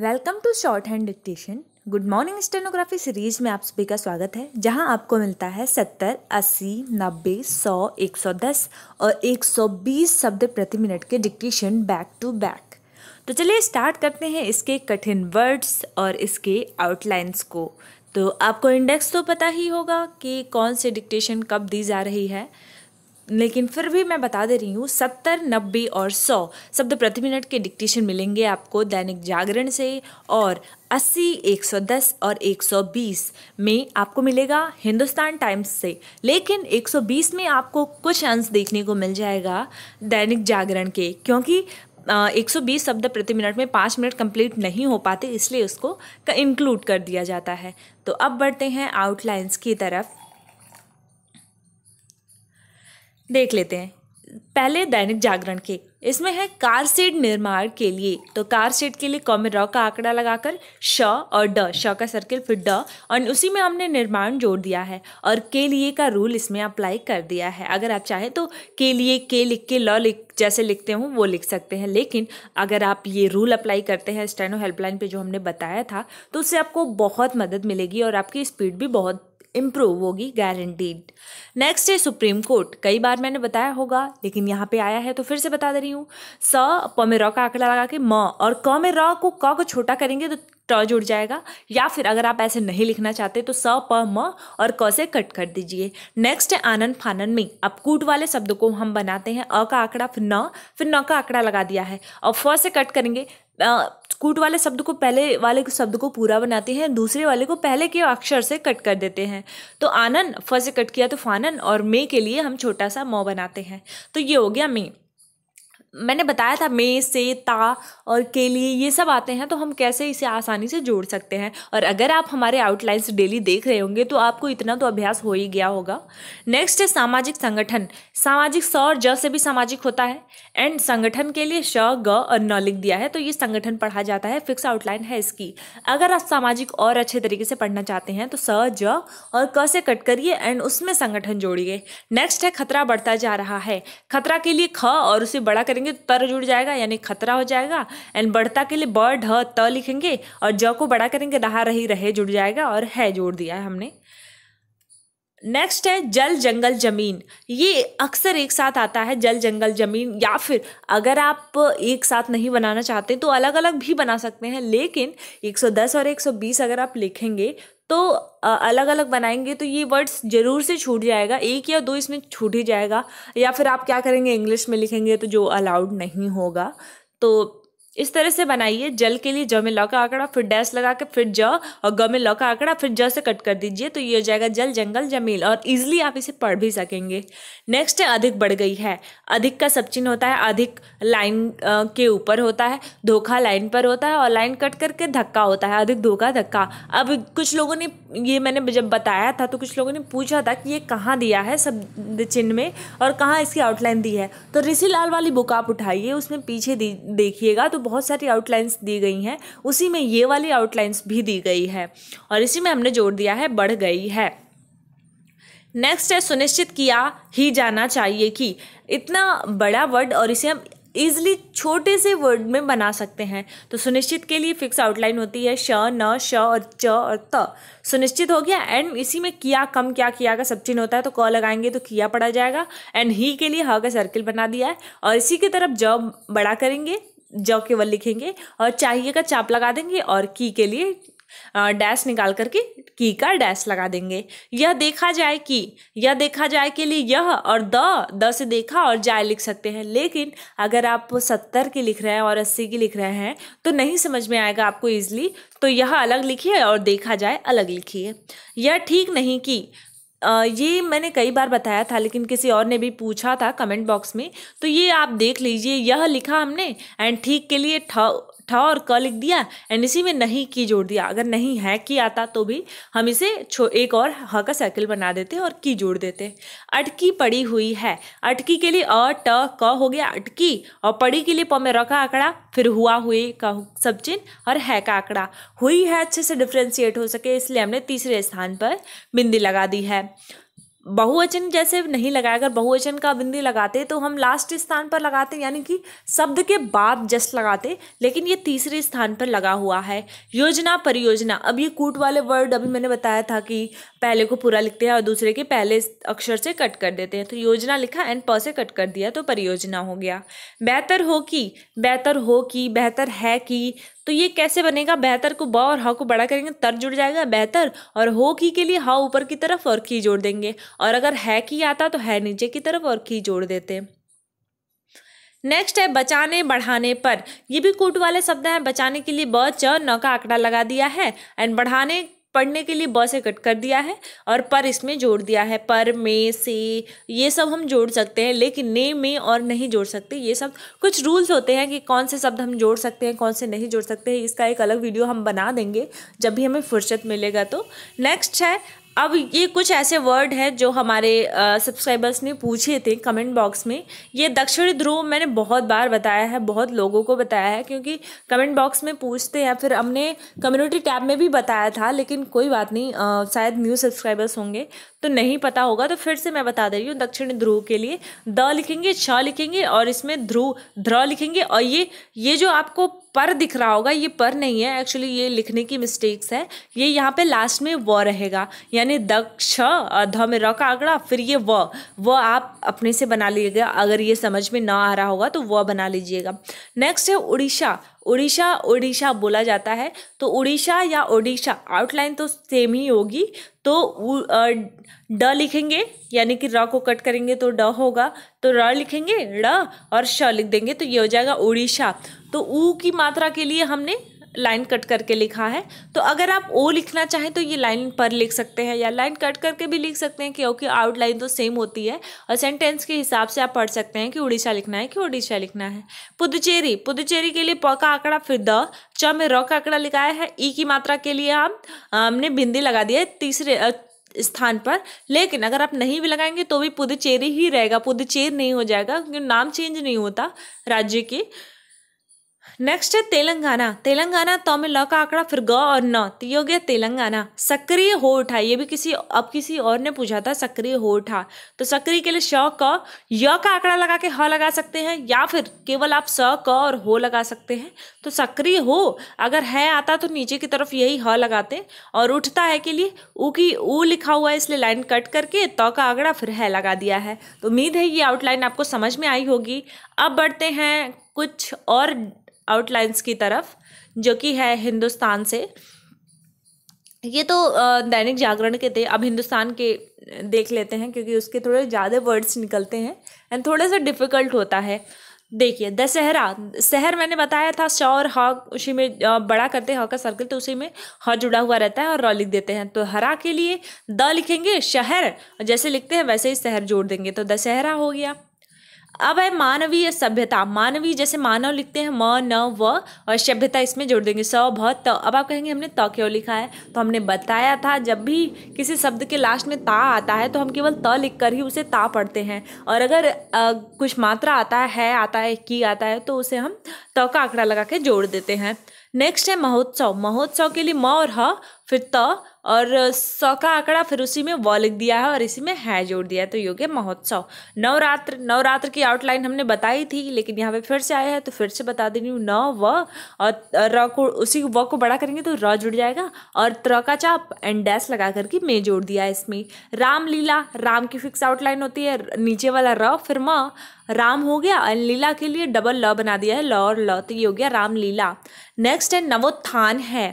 Welcome to shorthand dictation good morning stenography series में आप सभी का स्वागत है जहां आपको मिलता है सत्तर अस्सी नब्बे सौ एक सौ दस और एक सौ बीस शब्द प्रति मिनट के डिक्टेशन बैक टू बैक तो चलिए स्टार्ट करते हैं इसके कठिन वर्ड्स और इसके आउटलाइंस को तो आपको इंडेक्स तो पता ही होगा कि कौन से डिक्टेशन कब दी जा रही है लेकिन फिर भी मैं बता दे रही हूँ सत्तर नब्बे और सौ शब्द प्रति मिनट के डिक्टेशन मिलेंगे आपको दैनिक जागरण से और अस्सी एक सौ दस और एक सौ बीस में आपको मिलेगा हिंदुस्तान टाइम्स से लेकिन एक सौ बीस में आपको कुछ अंश देखने को मिल जाएगा दैनिक जागरण के क्योंकि एक सौ बीस शब्द प्रति मिनट में पाँच मिनट कंप्लीट नहीं हो पाते इसलिए उसको इंक्लूड कर दिया जाता है तो अब बढ़ते हैं आउटलाइंस की तरफ देख लेते हैं पहले दैनिक जागरण के इसमें है कार सीट निर्माण के लिए तो कार सीट के लिए कॉमे रॉ का आंकड़ा लगाकर श और ड श का सर्किल फिर ड और उसी में हमने निर्माण जोड़ दिया है और के लिए का रूल इसमें अप्लाई कर दिया है अगर आप चाहें तो के लिए के लिख के लॉ लिख जैसे लिखते हों वो लिख सकते हैं लेकिन अगर आप ये रूल अप्लाई करते हैं स्टैनो हेल्पलाइन पर जो हमने बताया था तो उससे आपको बहुत मदद मिलेगी और आपकी स्पीड भी बहुत इम्प्रूव होगी गारंटीड नेक्स्ट है सुप्रीम कोर्ट कई बार मैंने बताया होगा लेकिन यहाँ पे आया है तो फिर से बता दे रही हूँ स प में रॉ का आंकड़ा लगा के म और क में रॉ को क को छोटा करेंगे तो ट जुड़ जाएगा या फिर अगर आप ऐसे नहीं लिखना चाहते तो स प म और क से कट कर दीजिए नेक्स्ट है आनंद फानन में अब कूट वाले शब्द को हम बनाते हैं अ का आंकड़ा फिर न फिर न का आंकड़ा लगा दिया है और फ से कट करेंगे आ, कूट वाले शब्द को पहले वाले शब्द को पूरा बनाते हैं दूसरे वाले को पहले के अक्षर से कट कर देते हैं तो आनन फ से कट किया तो फानन और मे के लिए हम छोटा सा मौ बनाते हैं तो ये हो गया मे मैंने बताया था मे से ता और के लिए ये सब आते हैं तो हम कैसे इसे आसानी से जोड़ सकते हैं और अगर आप हमारे आउटलाइंस डेली देख रहे होंगे तो आपको इतना तो अभ्यास हो ही गया होगा नेक्स्ट है सामाजिक संगठन सामाजिक स और ज से भी सामाजिक होता है एंड संगठन के लिए श ग और न लिख दिया है तो ये संगठन पढ़ा जाता है फिक्स आउटलाइन है इसकी अगर आप सामाजिक और अच्छे तरीके से पढ़ना चाहते हैं तो स ज और क से कट करिए एंड उसमें संगठन जोड़िए नेक्स्ट है खतरा बढ़ता जा रहा है खतरा के लिए ख और उसे बड़ा करेंगे देंगे तो तर जुड़ जाएगा यानी खतरा हो जाएगा एंड बढ़ता के लिए ब ढ त लिखेंगे और ज को बड़ा करेंगे रहा रही रहे जुड़ जाएगा और है जोड़ दिया है हमने नेक्स्ट है जल जंगल जमीन ये अक्सर एक साथ आता है जल जंगल जमीन या फिर अगर आप एक साथ नहीं बनाना चाहते तो अलग अलग भी बना सकते हैं लेकिन 110 और 120 अगर आप लिखेंगे तो अलग अलग बनाएंगे तो ये वर्ड्स ज़रूर से छूट जाएगा एक या दो इसमें छूट ही जाएगा या फिर आप क्या करेंगे इंग्लिश में लिखेंगे तो जो अलाउड नहीं होगा तो इस तरह से बनाइए जल के लिए जो में ल का आंकड़ा फिर डैश लगा के फिर ज और गौ में ल का आंकड़ा फिर जौ से कट कर दीजिए तो ये हो जाएगा जल जंगल जमील और इजीली आप इसे पढ़ भी सकेंगे नेक्स्ट है अधिक बढ़ गई है अधिक का सब चिन्ह होता है अधिक लाइन के ऊपर होता है धोखा लाइन पर होता है और लाइन कट करके धक्का होता है अधिक धोखा धक्का अब कुछ लोगों ने ये मैंने जब बताया था तो कुछ लोगों ने पूछा था कि ये कहाँ दिया है सब चिन्ह में और कहाँ इसकी आउटलाइन दी है तो ऋषि लाल वाली बुक आप उठाइए उसमें पीछे देखिएगा तो बहुत सारी आउटलाइंस दी गई हैं उसी में ये वाली आउटलाइंस भी दी गई है और इसी में हमने जोड़ दिया है बढ़ गई है नेक्स्ट है सुनिश्चित किया ही जाना चाहिए कि इतना बड़ा वर्ड और इसे हम ईजिली छोटे से वर्ड में बना सकते हैं तो सुनिश्चित के लिए फिक्स आउटलाइन होती है श न श और च और त सुनिश्चित हो गया एंड इसी में किया कम क्या किया का सब चिन्ह होता है तो क लगाएंगे तो किया पड़ा जाएगा एंड ही के लिए ह का सर्किल बना दिया है और इसी की तरफ ज बड़ा करेंगे जौ केवल लिखेंगे और चाहिए का चाप लगा देंगे और की के लिए डैश निकाल करके की का डैश लगा देंगे यह देखा जाए कि यह देखा जाए के लिए यह और द द से देखा और जाए लिख सकते हैं लेकिन अगर आप सत्तर की लिख रहे हैं और अस्सी की लिख रहे हैं तो नहीं समझ में आएगा आपको ईजिली तो यह अलग लिखिए और देखा जाए अलग लिखिए यह ठीक नहीं कि ये मैंने कई बार बताया था लेकिन किसी और ने भी पूछा था कमेंट बॉक्स में तो ये आप देख लीजिए यह लिखा हमने एंड ठीक के लिए था और क लिख दिया एंड इसी में नहीं की जोड़ दिया अगर नहीं है की आता तो भी हम इसे एक और ह का साइकिल बना देते और की जोड़ देते अटकी पड़ी हुई है अटकी के लिए अ ट क हो गया अटकी और पड़ी के लिए प में र का आंकड़ा फिर हुआ हुई का सब चिन्ह और है का आंकड़ा हुई है अच्छे से डिफ्रेंशिएट हो सके इसलिए हमने तीसरे स्थान पर बिंदी लगा दी है बहुवचन जैसे नहीं लगाया अगर बहुवचन का बिंदी लगाते तो हम लास्ट स्थान पर लगाते यानी कि शब्द के बाद जस्ट लगाते लेकिन ये तीसरे स्थान पर लगा हुआ है योजना परियोजना अब ये कूट वाले वर्ड अभी मैंने बताया था कि पहले को पूरा लिखते हैं और दूसरे के पहले अक्षर से कट कर देते हैं तो योजना लिखा एंड प से कट कर दिया तो परियोजना हो गया बेहतर हो कि बेहतर हो कि बेहतर है कि तो ये कैसे बनेगा बेहतर को ब और हा को बड़ा करेंगे तर जुड़ जाएगा बेहतर और हो की के लिए हा ऊपर की तरफ और की जोड़ देंगे और अगर है की आता तो है नीचे की तरफ और की जोड़ देते हैं नेक्स्ट है बचाने बढ़ाने पर ये भी कूट वाले शब्द हैं बचाने के लिए ब च न का आंकड़ा लगा दिया है एंड बढ़ाने पढ़ने के लिए ब से कट कर दिया है और पर इसमें जोड़ दिया है पर में से ये सब हम जोड़ सकते हैं लेकिन ने में और नहीं जोड़ सकते ये सब कुछ रूल्स होते हैं कि कौन से शब्द हम जोड़ सकते हैं कौन से नहीं जोड़ सकते हैं इसका एक अलग वीडियो हम बना देंगे जब भी हमें फुर्सत मिलेगा तो नेक्स्ट है अब ये कुछ ऐसे वर्ड हैं जो हमारे सब्सक्राइबर्स ने पूछे थे कमेंट बॉक्स में ये दक्षिणी ध्रुव मैंने बहुत बार बताया है बहुत लोगों को बताया है क्योंकि कमेंट बॉक्स में पूछते हैं फिर हमने कम्युनिटी टैब में भी बताया था लेकिन कोई बात नहीं आ, शायद न्यू सब्सक्राइबर्स होंगे तो नहीं पता होगा तो फिर से मैं बता दे रही हूँ दक्षिणी ध्रुव के लिए द लिखेंगे छ लिखेंगे और इसमें ध्रुव ध्र लिखेंगे और ये ये जो आपको पर दिख रहा होगा ये पर नहीं है एक्चुअली ये लिखने की मिस्टेक्स है ये यहाँ पे लास्ट में व रहेगा यानी दक्ष ध में र का आंकड़ा फिर ये व व आप अपने से बना लीजिएगा अगर ये समझ में ना आ रहा होगा तो व बना लीजिएगा नेक्स्ट है उड़ीसा उड़ीसा उड़ीसा बोला जाता है तो उड़ीसा या ओडिशा आउटलाइन तो सेम ही होगी तो ड लिखेंगे यानी कि र को कट करेंगे तो ड होगा तो र लिखेंगे ड और श लिख देंगे तो ये हो जाएगा उड़ीसा तो ऊ की मात्रा के लिए हमने लाइन कट करके लिखा है तो अगर आप ओ लिखना चाहें तो ये लाइन पर लिख सकते हैं या लाइन कट करके भी लिख सकते हैं क्योंकि आउटलाइन तो सेम होती है और सेंटेंस के हिसाब से आप पढ़ सकते हैं कि उड़ीसा लिखना है कि ओडिशा लिखना है पुदुचेरी पुदुचेरी के लिए प का आंकड़ा फिर द च में र का आंकड़ा लिखाया है ई की मात्रा के लिए हम हमने बिंदी लगा दिया है तीसरे स्थान पर लेकिन अगर आप नहीं भी लगाएंगे तो भी पुदुचेरी ही रहेगा पुदुचेर नहीं हो जाएगा क्योंकि नाम चेंज नहीं होता राज्य की नेक्स्ट है तेलंगाना तेलंगाना तो में ल का आंकड़ा फिर ग और न तो ये हो गया तेलंगाना सक्रिय हो उठा ये भी किसी अब किसी और ने पूछा था सक्रिय हो उठा तो सक्रिय के लिए श क य का आंकड़ा लगा के ह लगा सकते हैं या फिर केवल आप स क और हो लगा सकते हैं तो सक्रिय हो अगर है आता तो नीचे की तरफ यही ह लगाते और उठता है के लिए ऊ की ऊ लिखा हुआ है इसलिए लाइन कट करके तो का आंकड़ा फिर है लगा दिया है तो उम्मीद है ये आउटलाइन आपको समझ में आई होगी अब बढ़ते हैं कुछ और आउटलाइंस की तरफ जो कि है हिंदुस्तान से ये तो दैनिक जागरण के थे अब हिंदुस्तान के देख लेते हैं क्योंकि उसके थोड़े ज़्यादा वर्ड्स निकलते हैं एंड थोड़े से डिफ़िकल्ट होता है देखिए दशहरा शहर मैंने बताया था शौर और हॉ उसी में बड़ा करते हैं हॉ का सर्कल तो उसी में हॉ जुड़ा हुआ रहता है और रॉ लिख देते हैं तो हरा के लिए द लिखेंगे शहर जैसे लिखते हैं वैसे ही शहर जोड़ देंगे तो दशहरा हो गया अब है मानवीय सभ्यता मानवीय जैसे मानव लिखते हैं म न व और सभ्यता इसमें जोड़ देंगे स भ त अब आप कहेंगे हमने त क्यों लिखा है तो हमने बताया था जब भी किसी शब्द के लास्ट में ता आता है तो हम केवल त लिख कर ही उसे ता पढ़ते हैं और अगर आ, कुछ मात्रा आता है आता है की आता है तो उसे हम त का आंकड़ा लगा के जोड़ देते हैं नेक्स्ट है महोत्सव महोत्सव के लिए म और ह फिर त और सौ का आंकड़ा फिर उसी में व लिख दिया है और इसी में है जोड़ दिया है तो योग्य महोत्सव नवरात्र नवरात्र की आउटलाइन हमने बताई थी लेकिन यहाँ पे फिर से आया है तो फिर से बता दे रही हूँ न व और र को उसी व को बड़ा करेंगे तो र जुड़ जाएगा और त्र का चाप एंड डैश लगा करके मे जोड़ दिया है इसमें रामलीला राम की फिक्स आउटलाइन होती है नीचे वाला र फिर म राम हो गया एंड लीला के लिए डबल ल बना दिया है ल और ल तो ये हो गया रामलीला नेक्स्ट है नवोत्थान है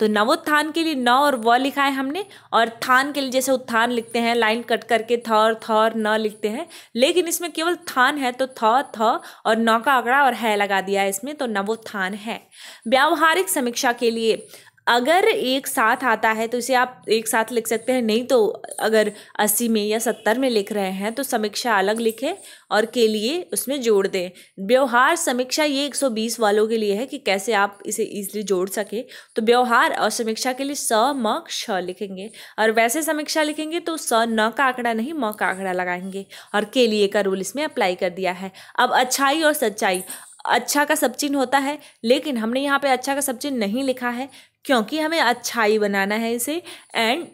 तो नवोत्थान के लिए न और व लिखा है हमने और थान के लिए जैसे उत्थान लिखते हैं लाइन कट करके थ और थ और न लिखते हैं लेकिन इसमें केवल थान है तो थ थ और न का आंकड़ा और है लगा दिया है इसमें तो नवोत्थान है व्यावहारिक समीक्षा के लिए अगर एक साथ आता है तो इसे आप एक साथ लिख सकते हैं नहीं तो अगर अस्सी में या सत्तर में लिख रहे हैं तो समीक्षा अलग लिखें और के लिए उसमें जोड़ दें व्यवहार समीक्षा ये एक सौ बीस वालों के लिए है कि कैसे आप इसे ईजिली जोड़ सकें तो व्यवहार और समीक्षा के लिए स म क्ष लिखेंगे और वैसे समीक्षा लिखेंगे तो स न का आंकड़ा नहीं म का आंकड़ा लगाएंगे और के लिए का रूल इसमें अप्लाई कर दिया है अब अच्छाई और सच्चाई अच्छा का सब चिन्ह होता है लेकिन हमने यहाँ पे अच्छा का सब चिन्ह नहीं लिखा है क्योंकि हमें अच्छाई बनाना है इसे एंड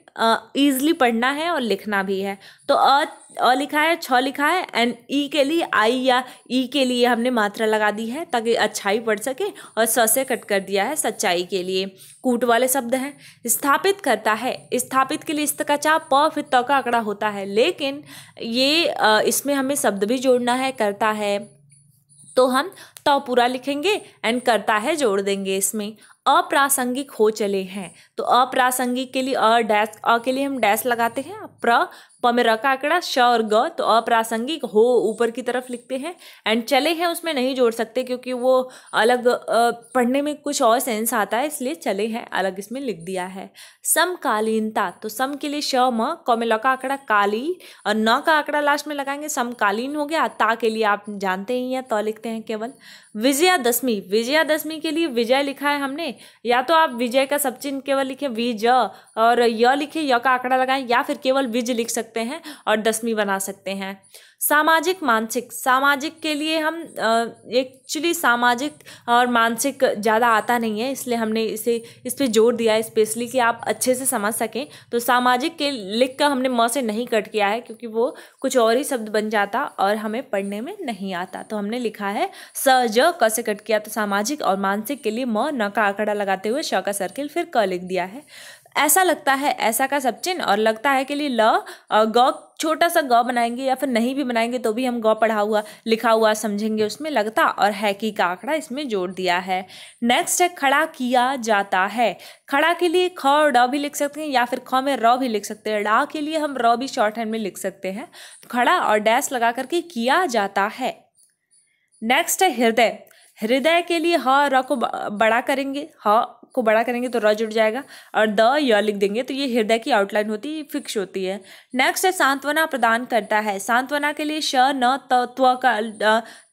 ईजली uh, पढ़ना है और लिखना भी है तो अ अ लिखा है छ लिखा है एंड ई e के लिए आई या ई e के लिए हमने मात्रा लगा दी है ताकि अच्छाई पढ़ सके और स से कट कर दिया है सच्चाई के लिए कूट वाले शब्द हैं स्थापित करता है स्थापित के लिए इस्त का चाप प फिर का आंकड़ा होता है लेकिन ये uh, इसमें हमें शब्द भी जोड़ना है करता है तो हम तो पूरा लिखेंगे एंड करता है जोड़ देंगे इसमें अप्रासंगिक हो चले हैं तो अप्रासंगिक के लिए अ डैश अ के लिए हम डैश लगाते हैं प्र प में र का आंकड़ा श और ग तो अप्रासंगिक हो ऊपर की तरफ लिखते हैं एंड चले हैं उसमें नहीं जोड़ सकते क्योंकि वो अलग पढ़ने में कुछ और सेंस आता है इसलिए चले हैं अलग इसमें लिख दिया है समकालीनता तो सम के लिए श म क में ल का आंकड़ा काली और न का आंकड़ा लास्ट में लगाएंगे समकालीन हो गया ता के लिए आप जानते ही हैं तो लिखते हैं केवल विजयादशमी विजयादशमी के लिए विजय लिखा है हमने या तो आप विजय का सब चिन्ह केवल लिखे विज और य लिखे य का आंकड़ा लगाएं या फिर केवल विज लिख सकते सकते हैं और दसवीं बना सकते हैं सामाजिक मानसिक सामाजिक के लिए हम एक्चुअली सामाजिक और मानसिक ज़्यादा आता नहीं है इसलिए हमने इसे इस पर जोर दिया है स्पेशली कि आप अच्छे से समझ सकें तो सामाजिक के लिख का हमने म से नहीं कट किया है क्योंकि वो कुछ और ही शब्द बन जाता और हमें पढ़ने में नहीं आता तो हमने लिखा है स ज क से कट किया तो सामाजिक और मानसिक के लिए म न का आंकड़ा लगाते हुए श का सर्किल फिर क लिख दिया है ऐसा लगता है ऐसा का चिन्ह और लगता है के लिए ल ग छोटा सा गौ बनाएंगे या फिर नहीं भी बनाएंगे तो भी हम गौ पढ़ा हुआ लिखा हुआ समझेंगे उसमें लगता और है कि का आंकड़ा इसमें जोड़ दिया है नेक्स्ट है खड़ा किया जाता है खड़ा के लिए ख और ड भी लिख सकते हैं या फिर ख में र भी लिख सकते हैं डा के लिए हम र भी शॉर्ट हैंड में लिख सकते हैं तो खड़ा और डैश लगा करके किया जाता है नेक्स्ट है हृदय हृदय के लिए ह र को बड़ा करेंगे ह को बड़ा करेंगे तो र जुड़ जाएगा और द य लिख देंगे तो ये हृदय की आउटलाइन होती है फिक्स होती है नेक्स्ट है सांत्वना प्रदान करता है सांत्वना के लिए श न त्व का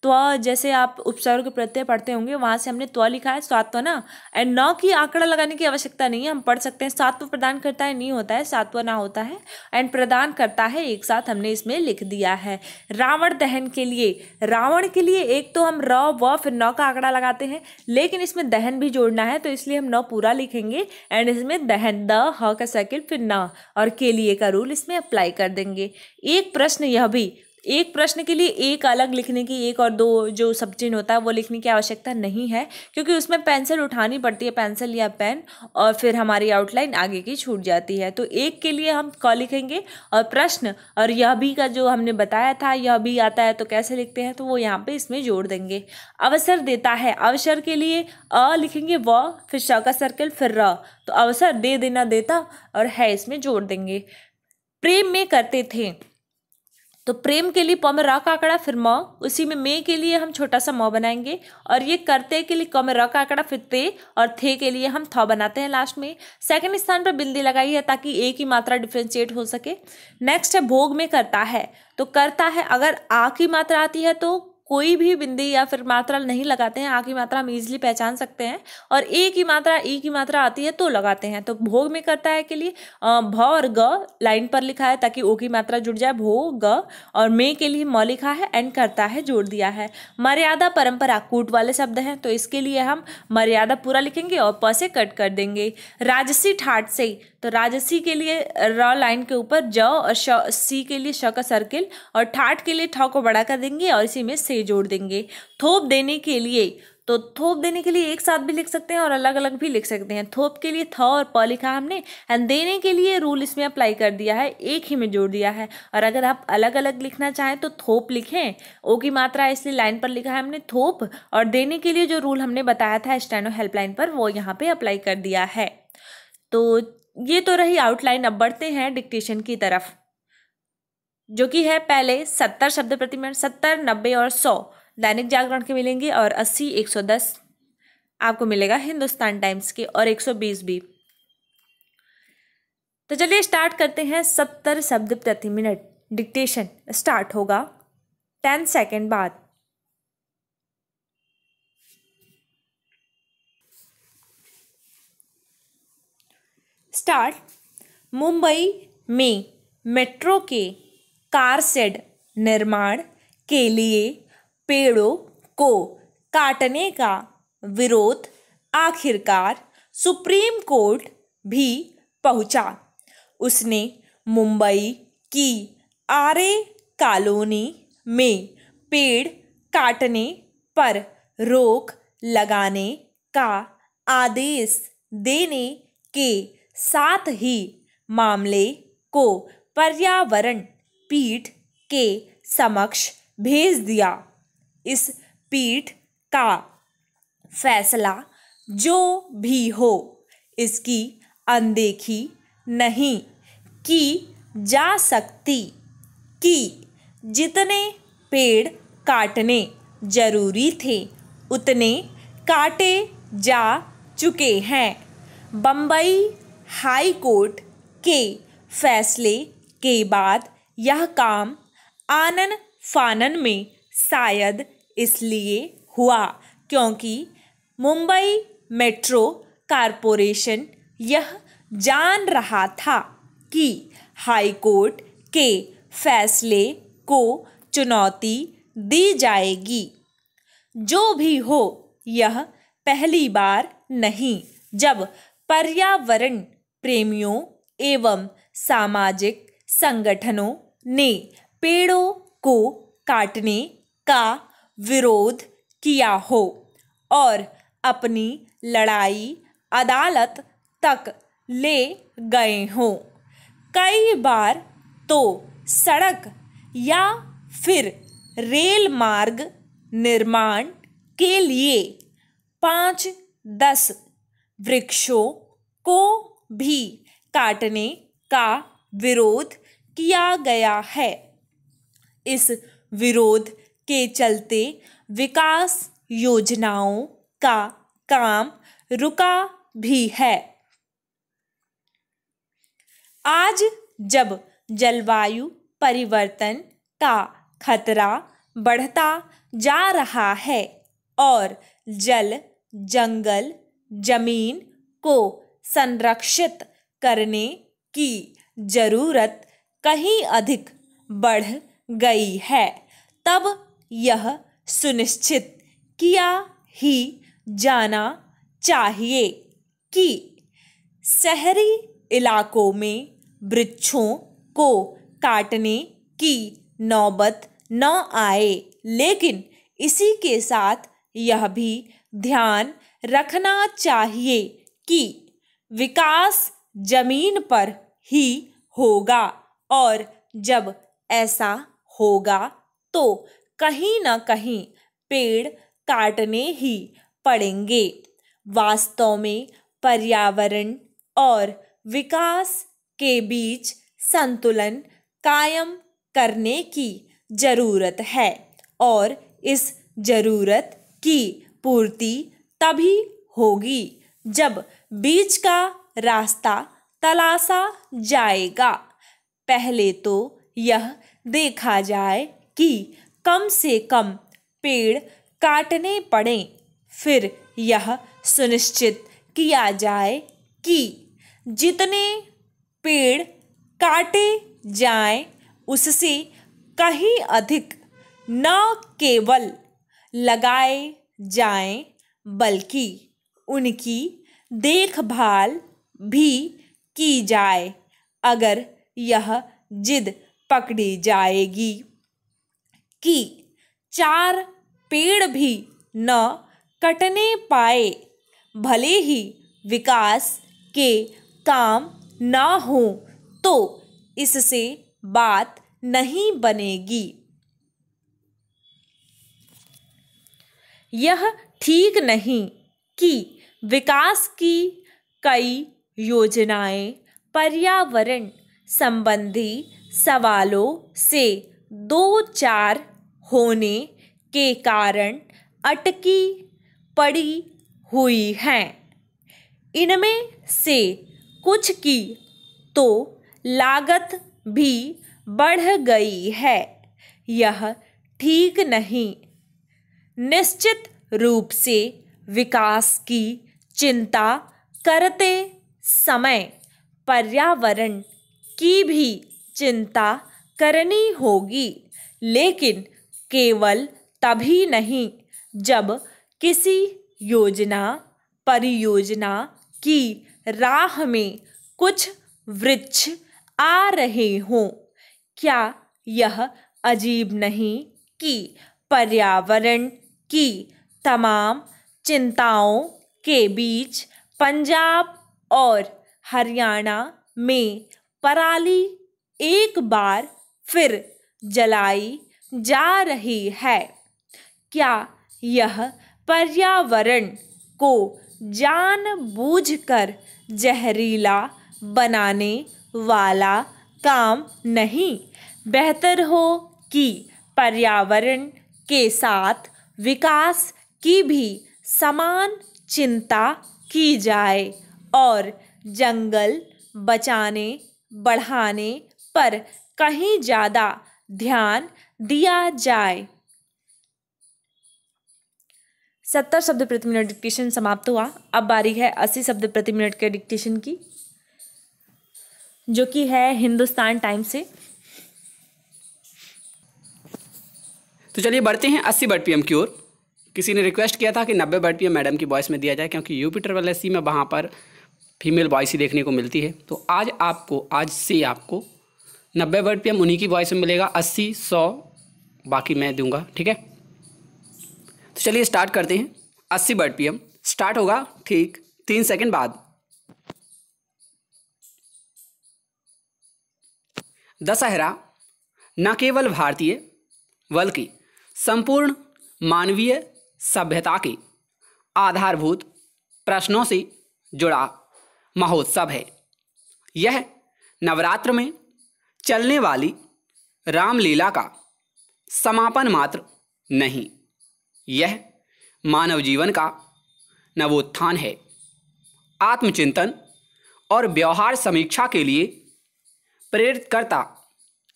त्व जैसे आप उपसर्ग प्रत्यय पढ़ते होंगे वहाँ से हमने त्व लिखा है सात्व ना एंड नौ की आंकड़ा लगाने की आवश्यकता नहीं है हम पढ़ सकते हैं सात्व प्रदान करता है नहीं होता है सात्व ना होता है एंड प्रदान करता है एक साथ हमने इसमें लिख दिया है रावण दहन के लिए रावण के लिए एक तो हम र व फिर नौ का आंकड़ा लगाते हैं लेकिन इसमें दहन भी जोड़ना है तो इसलिए हम नौ पूरा लिखेंगे एंड इसमें दहन द ह का सर्किल फिर न और के लिए का रूल इसमें अप्लाई कर देंगे एक प्रश्न यह भी एक प्रश्न के लिए एक अलग लिखने की एक और दो जो सब्जेक्ट होता है वो लिखने की आवश्यकता नहीं है क्योंकि उसमें पेंसिल उठानी पड़ती है पेंसिल या पेन और फिर हमारी आउटलाइन आगे की छूट जाती है तो एक के लिए हम क लिखेंगे और प्रश्न और यह भी का जो हमने बताया था यह भी आता है तो कैसे लिखते हैं तो वो यहाँ पर इसमें जोड़ देंगे अवसर देता है अवसर के लिए अ लिखेंगे व फिर श का सर्कल फिर र तो अवसर दे देना देता और है इसमें जोड़ देंगे प्रेम में करते थे तो प्रेम के लिए प में र का आंकड़ा फिर म उसी में मे के लिए हम छोटा सा म बनाएंगे और ये करते के लिए क में र का आंकड़ा फिर ते और थे के लिए हम थ बनाते हैं लास्ट में सेकंड स्थान पर बिंदी लगाई है ताकि ए की मात्रा डिफ्रेंशिएट हो सके नेक्स्ट है भोग में करता है तो करता है अगर आ की मात्रा आती है तो कोई भी बिंदी या फिर मात्रा नहीं लगाते हैं आ की मात्रा हम इजिली पहचान सकते हैं और ए की मात्रा ई की मात्रा आती है तो लगाते हैं तो भोग में करता है के लिए भ और ग लाइन पर लिखा है ताकि ओ की मात्रा जुड़ जाए भो ग और मे के लिए म लिखा है एंड करता है जोड़ दिया है मर्यादा परंपरा कूट वाले शब्द हैं तो इसके लिए हम मर्यादा पूरा लिखेंगे और प से कट कर देंगे राजसी ठाट से तो राजसी के लिए र लाइन के ऊपर ज और सी के लिए श का सर्किल और ठाट के लिए ठ को बड़ा कर देंगे और इसी में से से जोड़ देंगे थोप देने के लिए तो थोप देने के लिए एक साथ भी लिख सकते हैं और अलग अलग भी लिख सकते हैं थोप के लिए था और प लिखा हमने एंड देने के लिए रूल इसमें अप्लाई कर दिया है एक ही में जोड़ दिया है और अगर आप अलग अलग लिखना चाहें तो थोप लिखें ओ की मात्रा इसलिए लाइन पर लिखा है हमने थोप और देने के लिए जो रूल हमने बताया था स्टैंडो हेल्पलाइन पर वो यहाँ पर अप्लाई कर दिया है तो ये तो रही आउटलाइन अब बढ़ते हैं डिक्टेशन की तरफ जो कि है पहले सत्तर शब्द प्रति मिनट सत्तर नब्बे और सौ दैनिक जागरण के मिलेंगे और अस्सी एक सौ दस आपको मिलेगा हिंदुस्तान टाइम्स के और एक सौ बीस भी तो चलिए स्टार्ट करते हैं सत्तर शब्द प्रति मिनट डिक्टेशन स्टार्ट होगा टेन सेकेंड बाद स्टार्ट मुंबई में मेट्रो के कारसेड निर्माण के लिए पेड़ों को काटने का विरोध आखिरकार सुप्रीम कोर्ट भी पहुंचा उसने मुंबई की आरे कॉलोनी में पेड़ काटने पर रोक लगाने का आदेश देने के साथ ही मामले को पर्यावरण पीठ के समक्ष भेज दिया इस पीठ का फैसला जो भी हो इसकी अनदेखी नहीं की जा सकती कि जितने पेड़ काटने जरूरी थे उतने काटे जा चुके हैं बम्बई हाई कोर्ट के फैसले के बाद यह काम आनन फानन में शायद इसलिए हुआ क्योंकि मुंबई मेट्रो कारपोरेशन यह जान रहा था कि हाईकोर्ट के फैसले को चुनौती दी जाएगी जो भी हो यह पहली बार नहीं जब पर्यावरण प्रेमियों एवं सामाजिक संगठनों ने पेड़ों को काटने का विरोध किया हो और अपनी लड़ाई अदालत तक ले गए हो कई बार तो सड़क या फिर रेल मार्ग निर्माण के लिए पाँच दस वृक्षों को भी काटने का विरोध किया गया है इस विरोध के चलते विकास योजनाओं का काम रुका भी है आज जब जलवायु परिवर्तन का खतरा बढ़ता जा रहा है और जल जंगल जमीन को संरक्षित करने की ज़रूरत कहीं अधिक बढ़ गई है तब यह सुनिश्चित किया ही जाना चाहिए कि शहरी इलाकों में वृक्षों को काटने की नौबत न आए लेकिन इसी के साथ यह भी ध्यान रखना चाहिए कि विकास जमीन पर ही होगा और जब ऐसा होगा तो कहीं ना कहीं पेड़ काटने ही पड़ेंगे वास्तव में पर्यावरण और विकास के बीच संतुलन कायम करने की ज़रूरत है और इस ज़रूरत की पूर्ति तभी होगी जब बीच का रास्ता तलाशा जाएगा पहले तो यह देखा जाए कि कम से कम पेड़ काटने पड़े फिर यह सुनिश्चित किया जाए कि जितने पेड़ काटे जाए उससे कहीं अधिक न केवल लगाए जाएं बल्कि उनकी देखभाल भी की जाए अगर यह जिद पकड़ी जाएगी कि चार पेड़ भी न कटने पाए भले ही विकास के काम ना हो तो इससे बात नहीं बनेगी यह ठीक नहीं कि विकास की कई योजनाएं पर्यावरण संबंधी सवालों से दो चार होने के कारण अटकी पड़ी हुई हैं इनमें से कुछ की तो लागत भी बढ़ गई है यह ठीक नहीं निश्चित रूप से विकास की चिंता करते समय पर्यावरण की भी चिंता करनी होगी लेकिन केवल तभी नहीं जब किसी योजना परियोजना की राह में कुछ वृक्ष आ रहे हों क्या यह अजीब नहीं कि पर्यावरण की तमाम चिंताओं के बीच पंजाब और हरियाणा में पराली एक बार फिर जलाई जा रही है क्या यह पर्यावरण को जानबूझकर जहरीला बनाने वाला काम नहीं बेहतर हो कि पर्यावरण के साथ विकास की भी समान चिंता की जाए और जंगल बचाने बढ़ाने पर कहीं ज़्यादा ध्यान दिया जाए सत्तर शब्द प्रति मिनट डिक्टेशन समाप्त हुआ अब बारी है अस्सी शब्द प्रति मिनट के डिक्टेशन की जो कि है हिंदुस्तान टाइम से तो चलिए बढ़ते हैं अस्सी बट पी की ओर किसी ने रिक्वेस्ट किया था कि नब्बे बट पी मैडम की वॉइस में दिया जाए क्योंकि यूपी ट्रेवल एस में वहाँ पर फीमेल वॉइस ही देखने को मिलती है तो आज आपको आज से आपको नब्बे वर्ड पी एम उन्हीं की वॉइस में मिलेगा अस्सी सौ बाकी मैं दूंगा ठीक है तो चलिए स्टार्ट करते हैं अस्सी वर्ड पी एम स्टार्ट होगा ठीक तीन सेकंड बाद दशहरा न केवल भारतीय बल्कि संपूर्ण मानवीय सभ्यता के आधारभूत प्रश्नों से जुड़ा महोत्सव है यह नवरात्र में चलने वाली रामलीला का समापन मात्र नहीं यह मानव जीवन का नवोत्थान है आत्मचिंतन और व्यवहार समीक्षा के लिए प्रेरित करता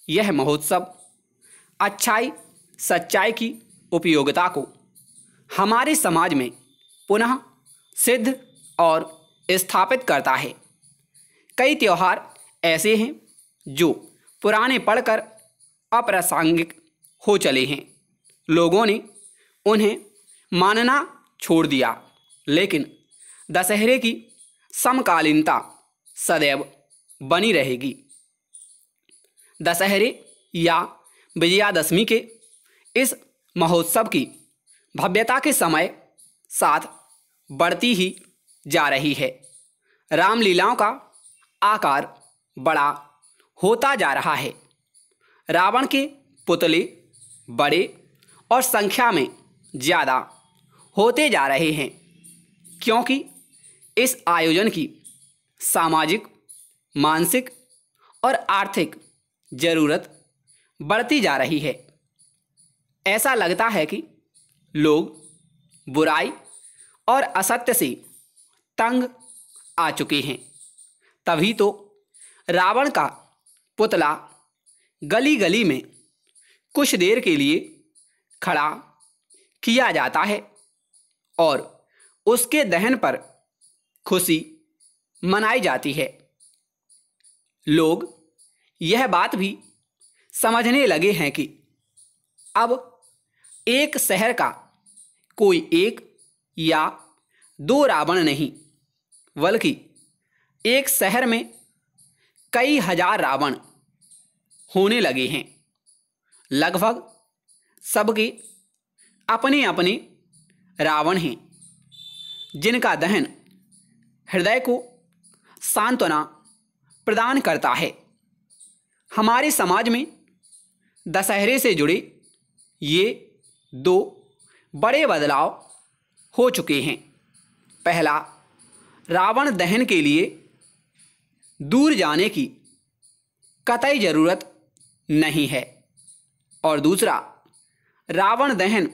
यह महोत्सव अच्छाई सच्चाई की उपयोगिता को हमारे समाज में पुनः सिद्ध और स्थापित करता है कई त्यौहार ऐसे हैं जो पुराने पढ़कर अप्रासंगिक हो चले हैं लोगों ने उन्हें मानना छोड़ दिया लेकिन दशहरे की समकालीनता सदैव बनी रहेगी दशहरे या विजयादशमी के इस महोत्सव की भव्यता के समय साथ बढ़ती ही जा रही है रामलीलाओं का आकार बड़ा होता जा रहा है रावण के पुतले बड़े और संख्या में ज़्यादा होते जा रहे हैं क्योंकि इस आयोजन की सामाजिक मानसिक और आर्थिक ज़रूरत बढ़ती जा रही है ऐसा लगता है कि लोग बुराई और असत्य से तंग आ चुके हैं तभी तो रावण का पुतला गली गली में कुछ देर के लिए खड़ा किया जाता है और उसके दहन पर खुशी मनाई जाती है लोग यह बात भी समझने लगे हैं कि अब एक शहर का कोई एक या दो रावण नहीं बल्कि एक शहर में कई हजार रावण होने लगे हैं लगभग सबके अपने अपने रावण हैं जिनका दहन हृदय को सांत्वना प्रदान करता है हमारे समाज में दशहरे से जुड़े ये दो बड़े बदलाव हो चुके हैं पहला रावण दहन के लिए दूर जाने की कतई ज़रूरत नहीं है और दूसरा रावण दहन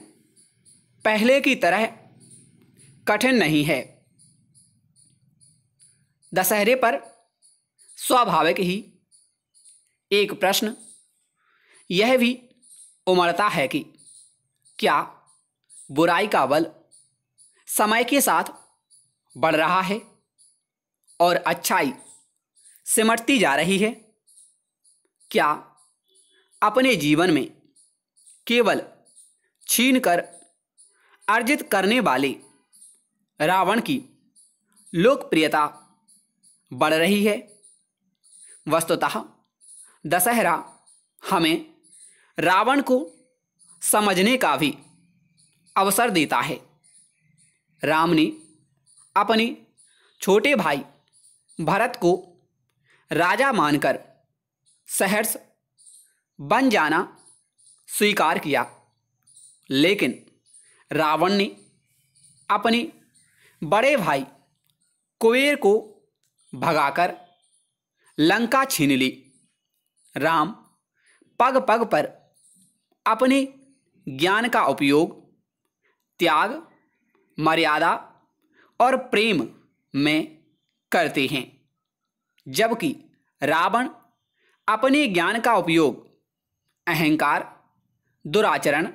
पहले की तरह कठिन नहीं है दशहरे पर स्वाभाविक ही एक प्रश्न यह भी उमड़ता है कि क्या बुराई का बल समय के साथ बढ़ रहा है और अच्छाई सिमटती जा रही है क्या अपने जीवन में केवल छीन कर अर्जित करने वाले रावण की लोकप्रियता बढ़ रही है वस्तुतः दशहरा हमें रावण को समझने का भी अवसर देता है राम ने अपने छोटे भाई भरत को राजा मानकर सहर्ष बन जाना स्वीकार किया लेकिन रावण ने अपने बड़े भाई कुबेर को भगाकर लंका छीन ली राम पग पग पर अपने ज्ञान का उपयोग त्याग मर्यादा और प्रेम में करते हैं जबकि रावण अपने ज्ञान का उपयोग अहंकार दुराचरण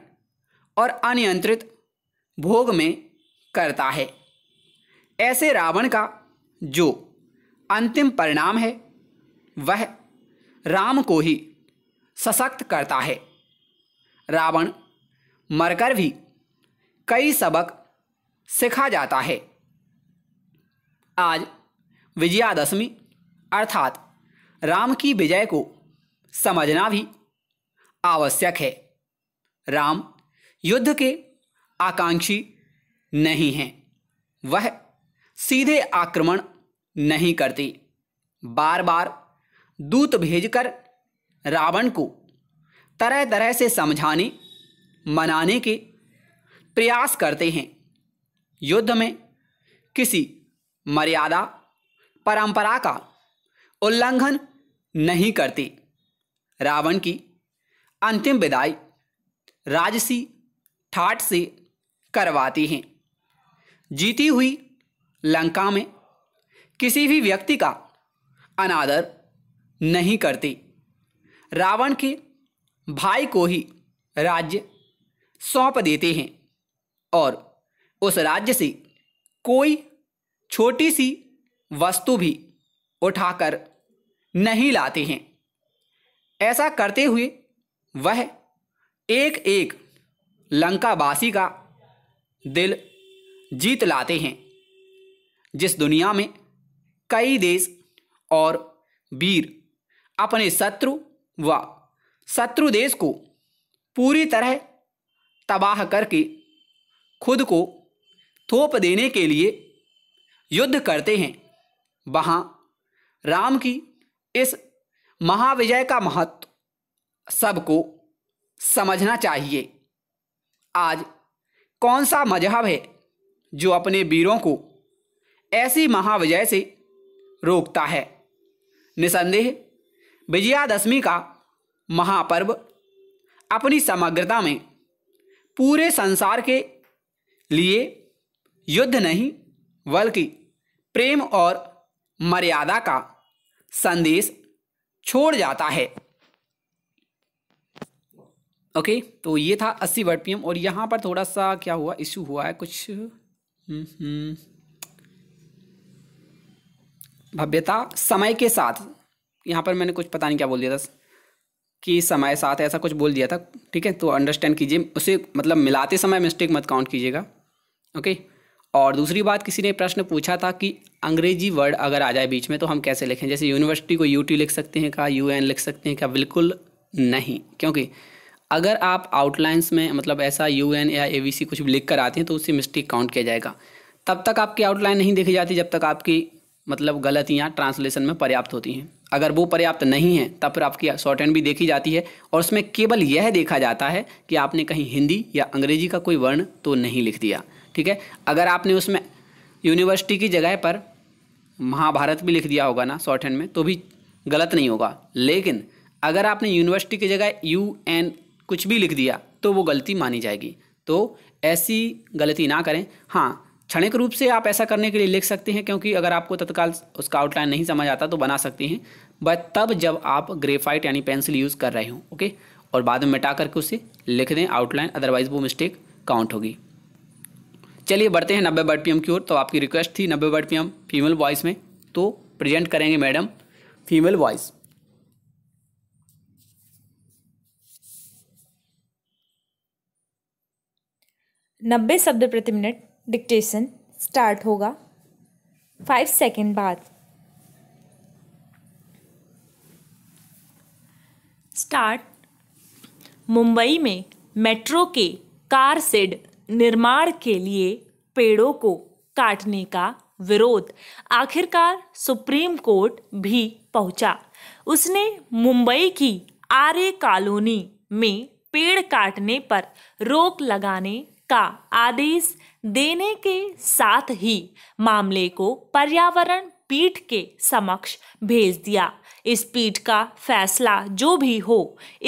और अनियंत्रित भोग में करता है ऐसे रावण का जो अंतिम परिणाम है वह राम को ही सशक्त करता है रावण मरकर भी कई सबक सिखा जाता है आज विजयादशमी अर्थात राम की विजय को समझना भी आवश्यक है राम युद्ध के आकांक्षी नहीं हैं वह सीधे आक्रमण नहीं करते बार बार दूत भेजकर रावण को तरह तरह से समझाने मनाने के प्रयास करते हैं युद्ध में किसी मर्यादा परंपरा का उल्लंघन नहीं करती रावण की अंतिम विदाई राजसी ठाट से करवाती हैं जीती हुई लंका में किसी भी व्यक्ति का अनादर नहीं करती रावण के भाई को ही राज्य सौंप देते हैं और उस राज्य से कोई छोटी सी वस्तु भी उठाकर नहीं लाते हैं ऐसा करते हुए वह एक एक लंकावासी का दिल जीत लाते हैं जिस दुनिया में कई देश और वीर अपने शत्रु व शत्रु देश को पूरी तरह तबाह करके खुद को थोप देने के लिए युद्ध करते हैं वहाँ राम की इस महाविजय का महत्व सबको समझना चाहिए आज कौन सा मजहब है जो अपने वीरों को ऐसी महाविजय से रोकता है निसंदेह विजयादशमी का महापर्व अपनी समग्रता में पूरे संसार के लिए युद्ध नहीं बल्कि प्रेम और मर्यादा का संदेश छोड़ जाता है ओके okay, तो ये था अस्सी वर्ड पीएम और यहाँ पर थोड़ा सा क्या हुआ इशू हुआ है कुछ हम्म, हम्म। भव्यता समय के साथ यहाँ पर मैंने कुछ पता नहीं क्या बोल दिया था कि समय साथ ऐसा कुछ बोल दिया था ठीक है तो अंडरस्टैंड कीजिए उसे मतलब मिलाते समय मिस्टेक मत काउंट कीजिएगा ओके okay? और दूसरी बात किसी ने प्रश्न पूछा था कि अंग्रेजी वर्ड अगर आ जाए बीच में तो हम कैसे लिखें जैसे यूनिवर्सिटी को यू टी लिख सकते हैं क्या यू एन लिख सकते हैं क्या बिल्कुल नहीं क्योंकि अगर आप आउटलाइंस में मतलब ऐसा यू एन या ए कुछ भी लिख कर आते हैं तो उससे मिस्टेक काउंट किया जाएगा तब तक आपकी आउटलाइन नहीं देखी जाती जब तक आपकी मतलब गलतियाँ ट्रांसलेशन में पर्याप्त होती हैं अगर वो पर्याप्त नहीं है तब फिर आपकी शॉर्ट हैंड भी देखी जाती है और उसमें केवल यह देखा जाता है कि आपने कहीं हिंदी या अंग्रेजी का कोई वर्ण तो नहीं लिख दिया ठीक है अगर आपने उसमें यूनिवर्सिटी की जगह पर महाभारत भी लिख दिया होगा ना शॉर्ट हैंड में तो भी गलत नहीं होगा लेकिन अगर आपने यूनिवर्सिटी की जगह यू एन कुछ भी लिख दिया तो वो गलती मानी जाएगी तो ऐसी गलती ना करें हाँ क्षणिक रूप से आप ऐसा करने के लिए लिख सकते हैं क्योंकि अगर आपको तत्काल उसका आउटलाइन नहीं समझ आता तो बना सकते हैं बट तब जब आप ग्रेफाइट यानी पेंसिल यूज़ कर रहे हो ओके और बाद में मिटा करके उसे लिख दें आउटलाइन अदरवाइज़ वो मिस्टेक काउंट होगी चलिए बढ़ते हैं नब्बे बर्ड पी की ओर तो आपकी रिक्वेस्ट थी नब्बे बर्ड पी फीमेल वॉइस में तो प्रेजेंट करेंगे मैडम फीमेल वॉइस नब्बे शब्द प्रति मिनट डिक्टेशन स्टार्ट होगा फाइव सेकेंड बाद स्टार्ट मुंबई में मेट्रो के कार सेड निर्माण के लिए पेड़ों को काटने का विरोध आखिरकार सुप्रीम कोर्ट भी पहुंचा उसने मुंबई की आर्य कॉलोनी में पेड़ काटने पर रोक लगाने का आदेश देने के साथ ही मामले को पर्यावरण पीठ के समक्ष भेज दिया इस पीठ का फैसला जो भी हो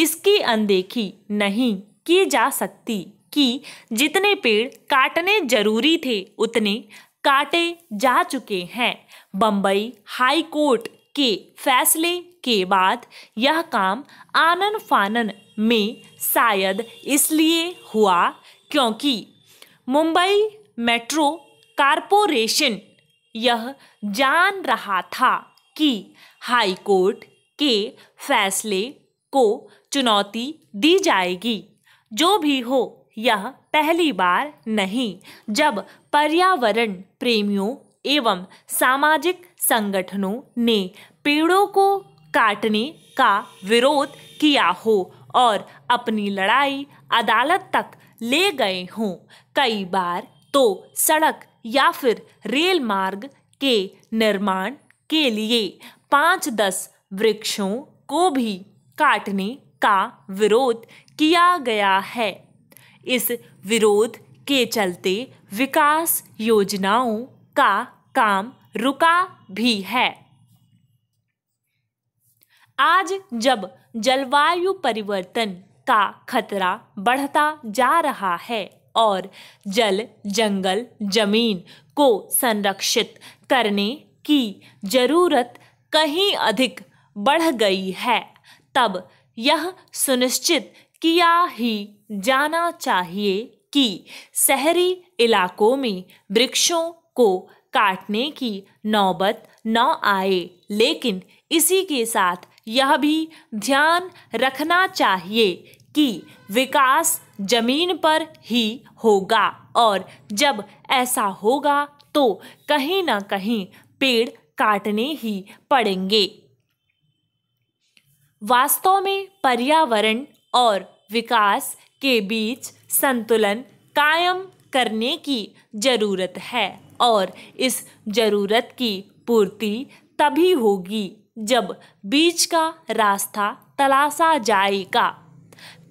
इसकी अनदेखी नहीं की जा सकती कि जितने पेड़ काटने जरूरी थे उतने काटे जा चुके हैं बम्बई हाई कोर्ट के फैसले के बाद यह काम आनन फानन में शायद इसलिए हुआ क्योंकि मुंबई मेट्रो कारपोरेशन यह जान रहा था कि हाई कोर्ट के फैसले को चुनौती दी जाएगी जो भी हो यह पहली बार नहीं जब पर्यावरण प्रेमियों एवं सामाजिक संगठनों ने पेड़ों को काटने का विरोध किया हो और अपनी लड़ाई अदालत तक ले गए हों कई बार तो सड़क या फिर रेल मार्ग के निर्माण के लिए पाँच दस वृक्षों को भी काटने का विरोध किया गया है इस विरोध के चलते विकास योजनाओं का काम रुका भी है आज जब जलवायु परिवर्तन का खतरा बढ़ता जा रहा है और जल जंगल जमीन को संरक्षित करने की जरूरत कहीं अधिक बढ़ गई है तब यह सुनिश्चित किया ही जाना चाहिए कि शहरी इलाकों में वृक्षों को काटने की नौबत न आए लेकिन इसी के साथ यह भी ध्यान रखना चाहिए कि विकास जमीन पर ही होगा और जब ऐसा होगा तो कहीं ना कहीं पेड़ काटने ही पड़ेंगे वास्तव में पर्यावरण और विकास के बीच संतुलन कायम करने की ज़रूरत है और इस ज़रूरत की पूर्ति तभी होगी जब बीच का रास्ता तलाशा जाएगा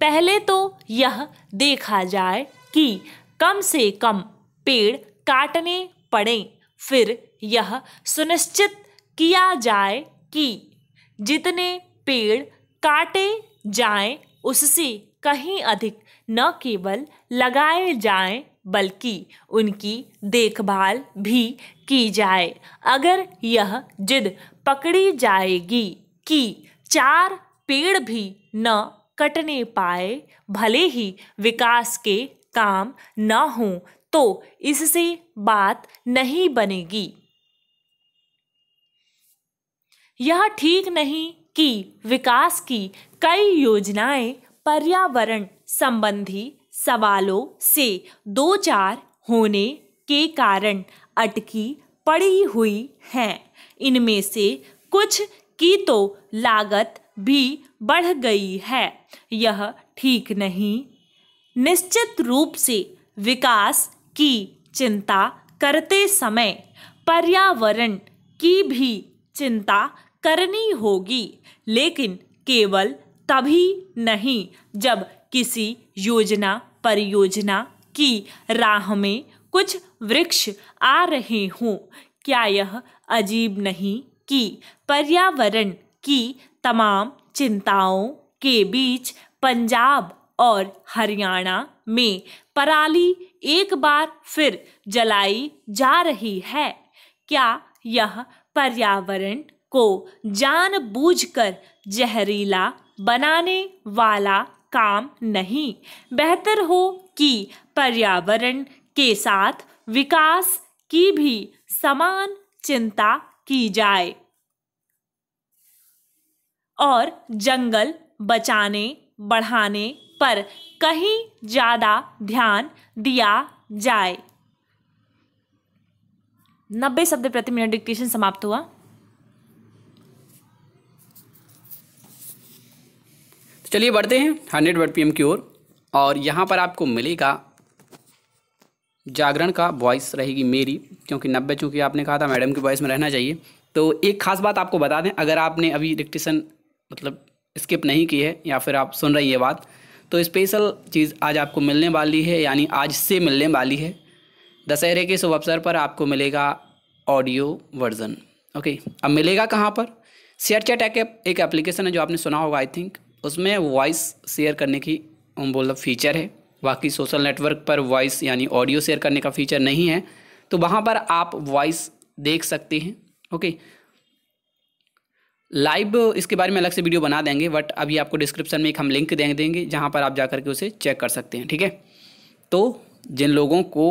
पहले तो यह देखा जाए कि कम से कम पेड़ काटने पड़े फिर यह सुनिश्चित किया जाए कि जितने पेड़ काटे जाएं उससे कहीं अधिक न केवल लगाए जाएं बल्कि उनकी देखभाल भी की जाए अगर यह जिद पकड़ी जाएगी कि चार पेड़ भी न कटने पाए भले ही विकास के काम न हो तो इससे बात नहीं बनेगी यह ठीक नहीं कि विकास की कई योजनाएं पर्यावरण संबंधी सवालों से दो चार होने के कारण अटकी पड़ी हुई हैं इनमें से कुछ की तो लागत भी बढ़ गई है यह ठीक नहीं निश्चित रूप से विकास की चिंता करते समय पर्यावरण की भी चिंता करनी होगी लेकिन केवल तभी नहीं जब किसी योजना परियोजना की राह में कुछ वृक्ष आ रहे हों क्या यह अजीब नहीं कि पर्यावरण की तमाम चिंताओं के बीच पंजाब और हरियाणा में पराली एक बार फिर जलाई जा रही है क्या यह पर्यावरण को जानबूझकर जहरीला बनाने वाला काम नहीं बेहतर हो कि पर्यावरण के साथ विकास की भी समान चिंता की जाए और जंगल बचाने बढ़ाने पर कहीं ज़्यादा ध्यान दिया जाए नब्बे शब्द प्रति मिनट डिक्टेशन समाप्त हुआ चलिए बढ़ते हैं हंड्रेड वर्ड पी की ओर और यहाँ पर आपको मिलेगा जागरण का वॉइस रहेगी मेरी क्योंकि नब्बे चूँकि आपने कहा था मैडम की वॉइस में रहना चाहिए तो एक ख़ास बात आपको बता दें अगर आपने अभी डिक्टेशन मतलब स्किप नहीं की है या फिर आप सुन रही है बात तो स्पेशल चीज़ आज आपको मिलने वाली है यानी आज से मिलने वाली है दशहरे के शुभ अवसर पर आपको मिलेगा ऑडियो वर्जन ओके अब मिलेगा कहाँ पर शेयर चैट एक एप्लीकेशन है जो आपने सुना होगा आई थिंक उसमें वॉइस शेयर करने की मतलब फ़ीचर है बाकी सोशल नेटवर्क पर वॉइस यानी ऑडियो शेयर करने का फीचर नहीं है तो वहाँ पर आप वॉइस देख सकते हैं ओके लाइव इसके बारे में अलग से वीडियो बना देंगे बट अभी आपको डिस्क्रिप्शन में एक हम लिंक दे देंगे जहाँ पर आप जा करके उसे चेक कर सकते हैं ठीक है तो जिन लोगों को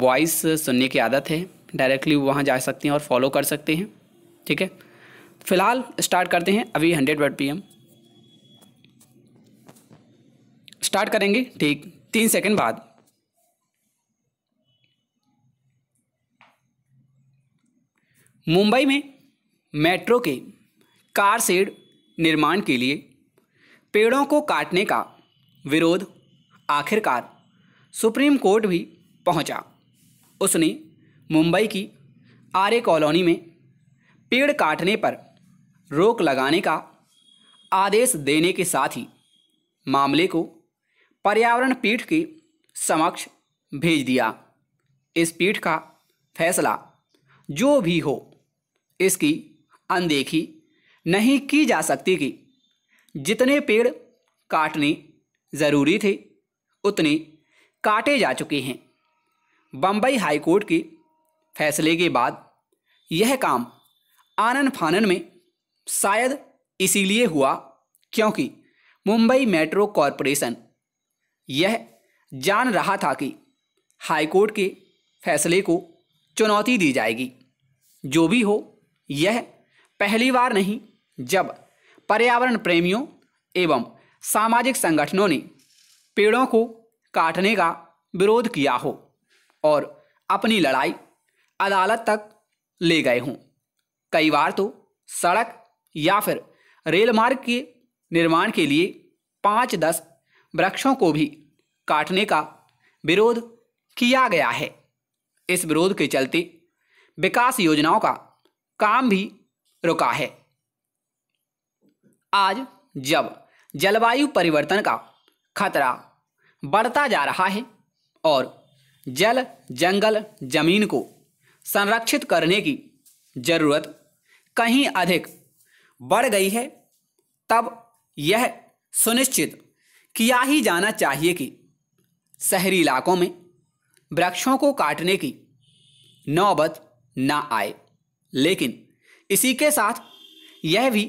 वॉइस सुनने की आदत है डायरेक्टली वहाँ जा सकते हैं और फॉलो कर सकते हैं ठीक है फिलहाल स्टार्ट करते हैं अभी हंड्रेड वर्ड पी स्टार्ट करेंगे ठीक तीन सेकंड बाद मुंबई में मेट्रो के कार सेड निर्माण के लिए पेड़ों को काटने का विरोध आखिरकार सुप्रीम कोर्ट भी पहुंचा। उसने मुंबई की आर्य कॉलोनी में पेड़ काटने पर रोक लगाने का आदेश देने के साथ ही मामले को पर्यावरण पीठ की समक्ष भेज दिया इस पीठ का फैसला जो भी हो इसकी अनदेखी नहीं की जा सकती कि जितने पेड़ काटने ज़रूरी थे उतने काटे जा चुके हैं बम्बई हाईकोर्ट के फैसले के बाद यह काम आनन फानन में शायद इसीलिए हुआ क्योंकि मुंबई मेट्रो कॉरपोरेशन यह जान रहा था कि हाईकोर्ट के फैसले को चुनौती दी जाएगी जो भी हो यह पहली बार नहीं जब पर्यावरण प्रेमियों एवं सामाजिक संगठनों ने पेड़ों को काटने का विरोध किया हो और अपनी लड़ाई अदालत तक ले गए हों कई बार तो सड़क या फिर रेल मार्ग के निर्माण के लिए पाँच दस वृक्षों को भी काटने का विरोध किया गया है इस विरोध के चलते विकास योजनाओं का काम भी रुका है आज जब जलवायु परिवर्तन का खतरा बढ़ता जा रहा है और जल जंगल जमीन को संरक्षित करने की जरूरत कहीं अधिक बढ़ गई है तब यह सुनिश्चित किया ही जाना चाहिए कि शहरी इलाकों में वृक्षों को काटने की नौबत ना आए लेकिन इसी के साथ यह भी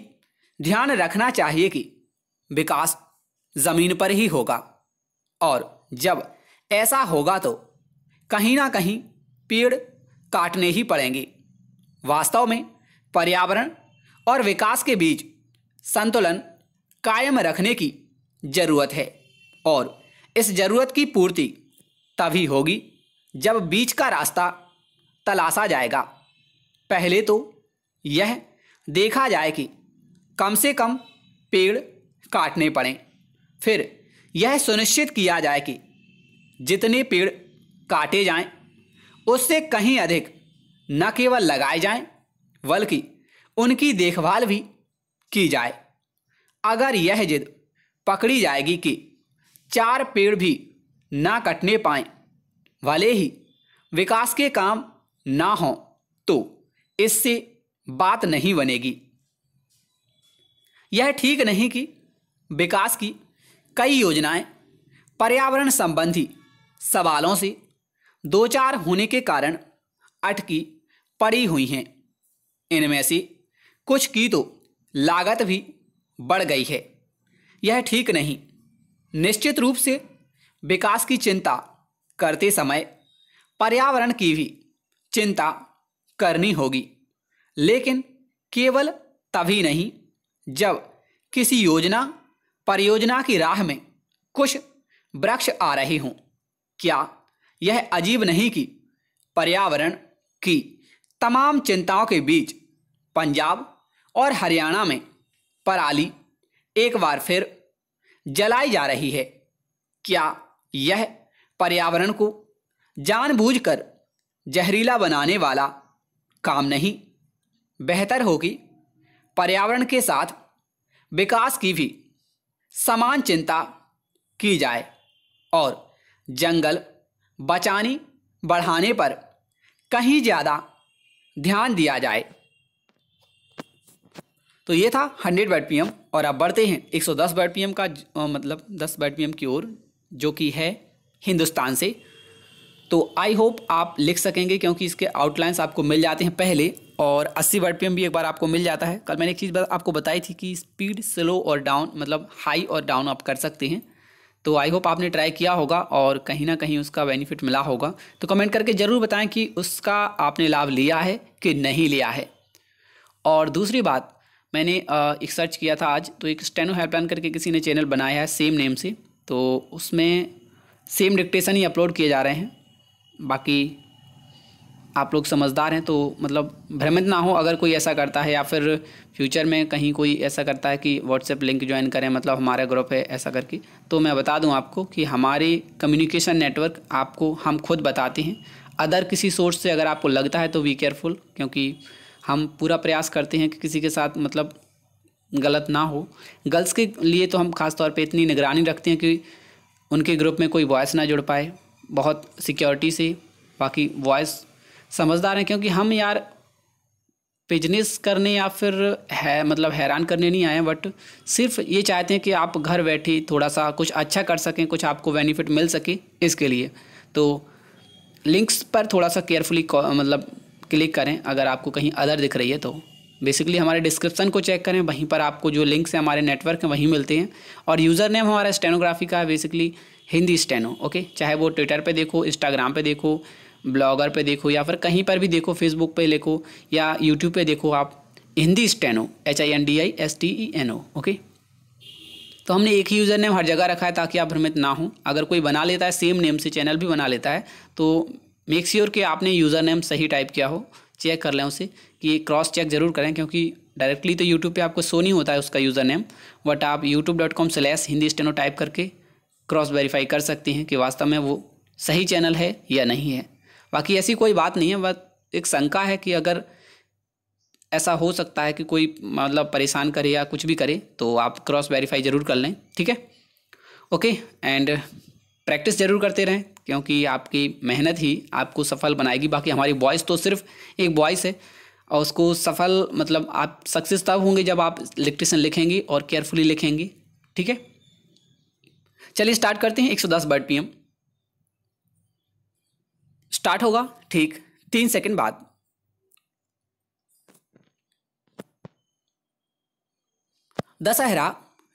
ध्यान रखना चाहिए कि विकास ज़मीन पर ही होगा और जब ऐसा होगा तो कहीं ना कहीं पेड़ काटने ही पड़ेंगे वास्तव में पर्यावरण और विकास के बीच संतुलन कायम रखने की ज़रूरत है और इस ज़रूरत की पूर्ति तभी होगी जब बीच का रास्ता तलाशा जाएगा पहले तो यह देखा जाए कि कम से कम पेड़ काटने पड़ें फिर यह सुनिश्चित किया जाए कि जितने पेड़ काटे जाएं, उससे कहीं अधिक न केवल लगाए जाएं, बल्कि उनकी देखभाल भी की जाए अगर यह जिद पकड़ी जाएगी कि चार पेड़ भी ना कटने पाए भले ही विकास के काम ना हों तो इससे बात नहीं बनेगी यह ठीक नहीं कि विकास की कई योजनाएं पर्यावरण संबंधी सवालों से दो चार होने के कारण अटकी पड़ी हुई हैं इनमें से कुछ की तो लागत भी बढ़ गई है यह ठीक नहीं निश्चित रूप से विकास की चिंता करते समय पर्यावरण की भी चिंता करनी होगी लेकिन केवल तभी नहीं जब किसी योजना परियोजना की राह में कुछ वृक्ष आ रहे हों क्या यह अजीब नहीं कि पर्यावरण की तमाम चिंताओं के बीच पंजाब और हरियाणा में पराली एक बार फिर जलाई जा रही है क्या यह पर्यावरण को जानबूझकर जहरीला बनाने वाला काम नहीं बेहतर होगी पर्यावरण के साथ विकास की भी समान चिंता की जाए और जंगल बचाने बढ़ाने पर कहीं ज़्यादा ध्यान दिया जाए तो ये था 100 बैट पी और आप बढ़ते हैं 110 बैट पी का मतलब 10 बैट पी की ओर जो कि है हिंदुस्तान से तो आई होप आप लिख सकेंगे क्योंकि इसके आउटलाइंस आपको मिल जाते हैं पहले और 80 बैट पी भी एक बार आपको मिल जाता है कल मैंने एक चीज़ आपको बताई थी कि स्पीड स्लो और डाउन मतलब हाई और डाउन आप कर सकते हैं तो आई होप आपने ट्राई किया होगा और कहीं ना कहीं उसका बेनिफिट मिला होगा तो कमेंट करके ज़रूर बताएं कि उसका आपने लाभ लिया है कि नहीं लिया है और दूसरी बात मैंने एक सर्च किया था आज तो एक स्टेनो हेल्पलाइन करके किसी ने चैनल बनाया है सेम नेम से तो उसमें सेम डिक्टेशन ही अपलोड किए जा रहे हैं बाकी आप लोग समझदार हैं तो मतलब भ्रमित ना हो अगर कोई ऐसा करता है या फिर फ्यूचर में कहीं कोई ऐसा करता है कि व्हाट्सएप लिंक ज्वाइन करें मतलब हमारा ग्रुप है ऐसा करके तो मैं बता दूं आपको कि हमारे कम्युनिकेशन नेटवर्क आपको हम खुद बताते हैं अदर किसी सोर्स से अगर आपको लगता है तो वी केयरफुल क्योंकि हम पूरा प्रयास करते हैं कि किसी के साथ मतलब गलत ना हो गर्ल्स के लिए तो हम खास तौर पे इतनी निगरानी रखते हैं कि उनके ग्रुप में कोई वॉइस ना जुड़ पाए बहुत सिक्योरिटी से बाकी वॉइस समझदार हैं क्योंकि हम यार बिजनेस करने या फिर है मतलब हैरान करने नहीं आए बट सिर्फ ये चाहते हैं कि आप घर बैठे थोड़ा सा कुछ अच्छा कर सकें कुछ आपको बेनिफिट मिल सके इसके लिए तो लिंक्स पर थोड़ा सा केयरफुली मतलब क्लिक करें अगर आपको कहीं अदर दिख रही है तो बेसिकली हमारे डिस्क्रिप्शन को चेक करें वहीं पर आपको जो लिंक्स हैं हमारे नेटवर्क हैं वहीं मिलते हैं और यूज़र नेम हमारा स्टेनोग्राफी का है बेसिकली हिंदी स्टेनो ओके चाहे वो ट्विटर पे देखो इंस्टाग्राम पे देखो ब्लॉगर पे देखो या फिर कहीं पर भी देखो फेसबुक पे देखो या यूट्यूब पे देखो आप Hindi steno H I N D I S T E N O okay तो हमने एक ही यूज़र नेम हर जगह रखा है ताकि आप भ्रमित ना हो अगर कोई बना लेता है सेम नेम से चैनल भी बना लेता है तो मेक श्योर कि आपने यूज़र नेम सही टाइप किया हो चेक कर लें उसे कि क्रॉस चेक जरूर करें क्योंकि डायरेक्टली तो यूट्यूब पे आपको सो नहीं होता है उसका यूज़र नेम बट आप YouTube dot com slash Hindi steno type करके क्रॉस वेरीफाई कर सकती हैं कि वास्तव में वो सही चैनल है या नहीं है बाकी ऐसी कोई बात नहीं है बस एक शंका है कि अगर ऐसा हो सकता है कि कोई मतलब परेशान करे या कुछ भी करे तो आप क्रॉस वेरीफाई ज़रूर कर लें ठीक है ओके एंड प्रैक्टिस जरूर करते रहें क्योंकि आपकी मेहनत ही आपको सफल बनाएगी बाकी हमारी वॉइस तो सिर्फ एक वॉइस है और उसको सफल मतलब आप सक्सेस तब होंगे जब आप इलेक्ट्रिशन लिखेंगे और केयरफुली लिखेंगे ठीक है चलिए स्टार्ट करते हैं 110 सौ दस बर्ड पी स्टार्ट होगा ठीक तीन सेकंड बाद दशहरा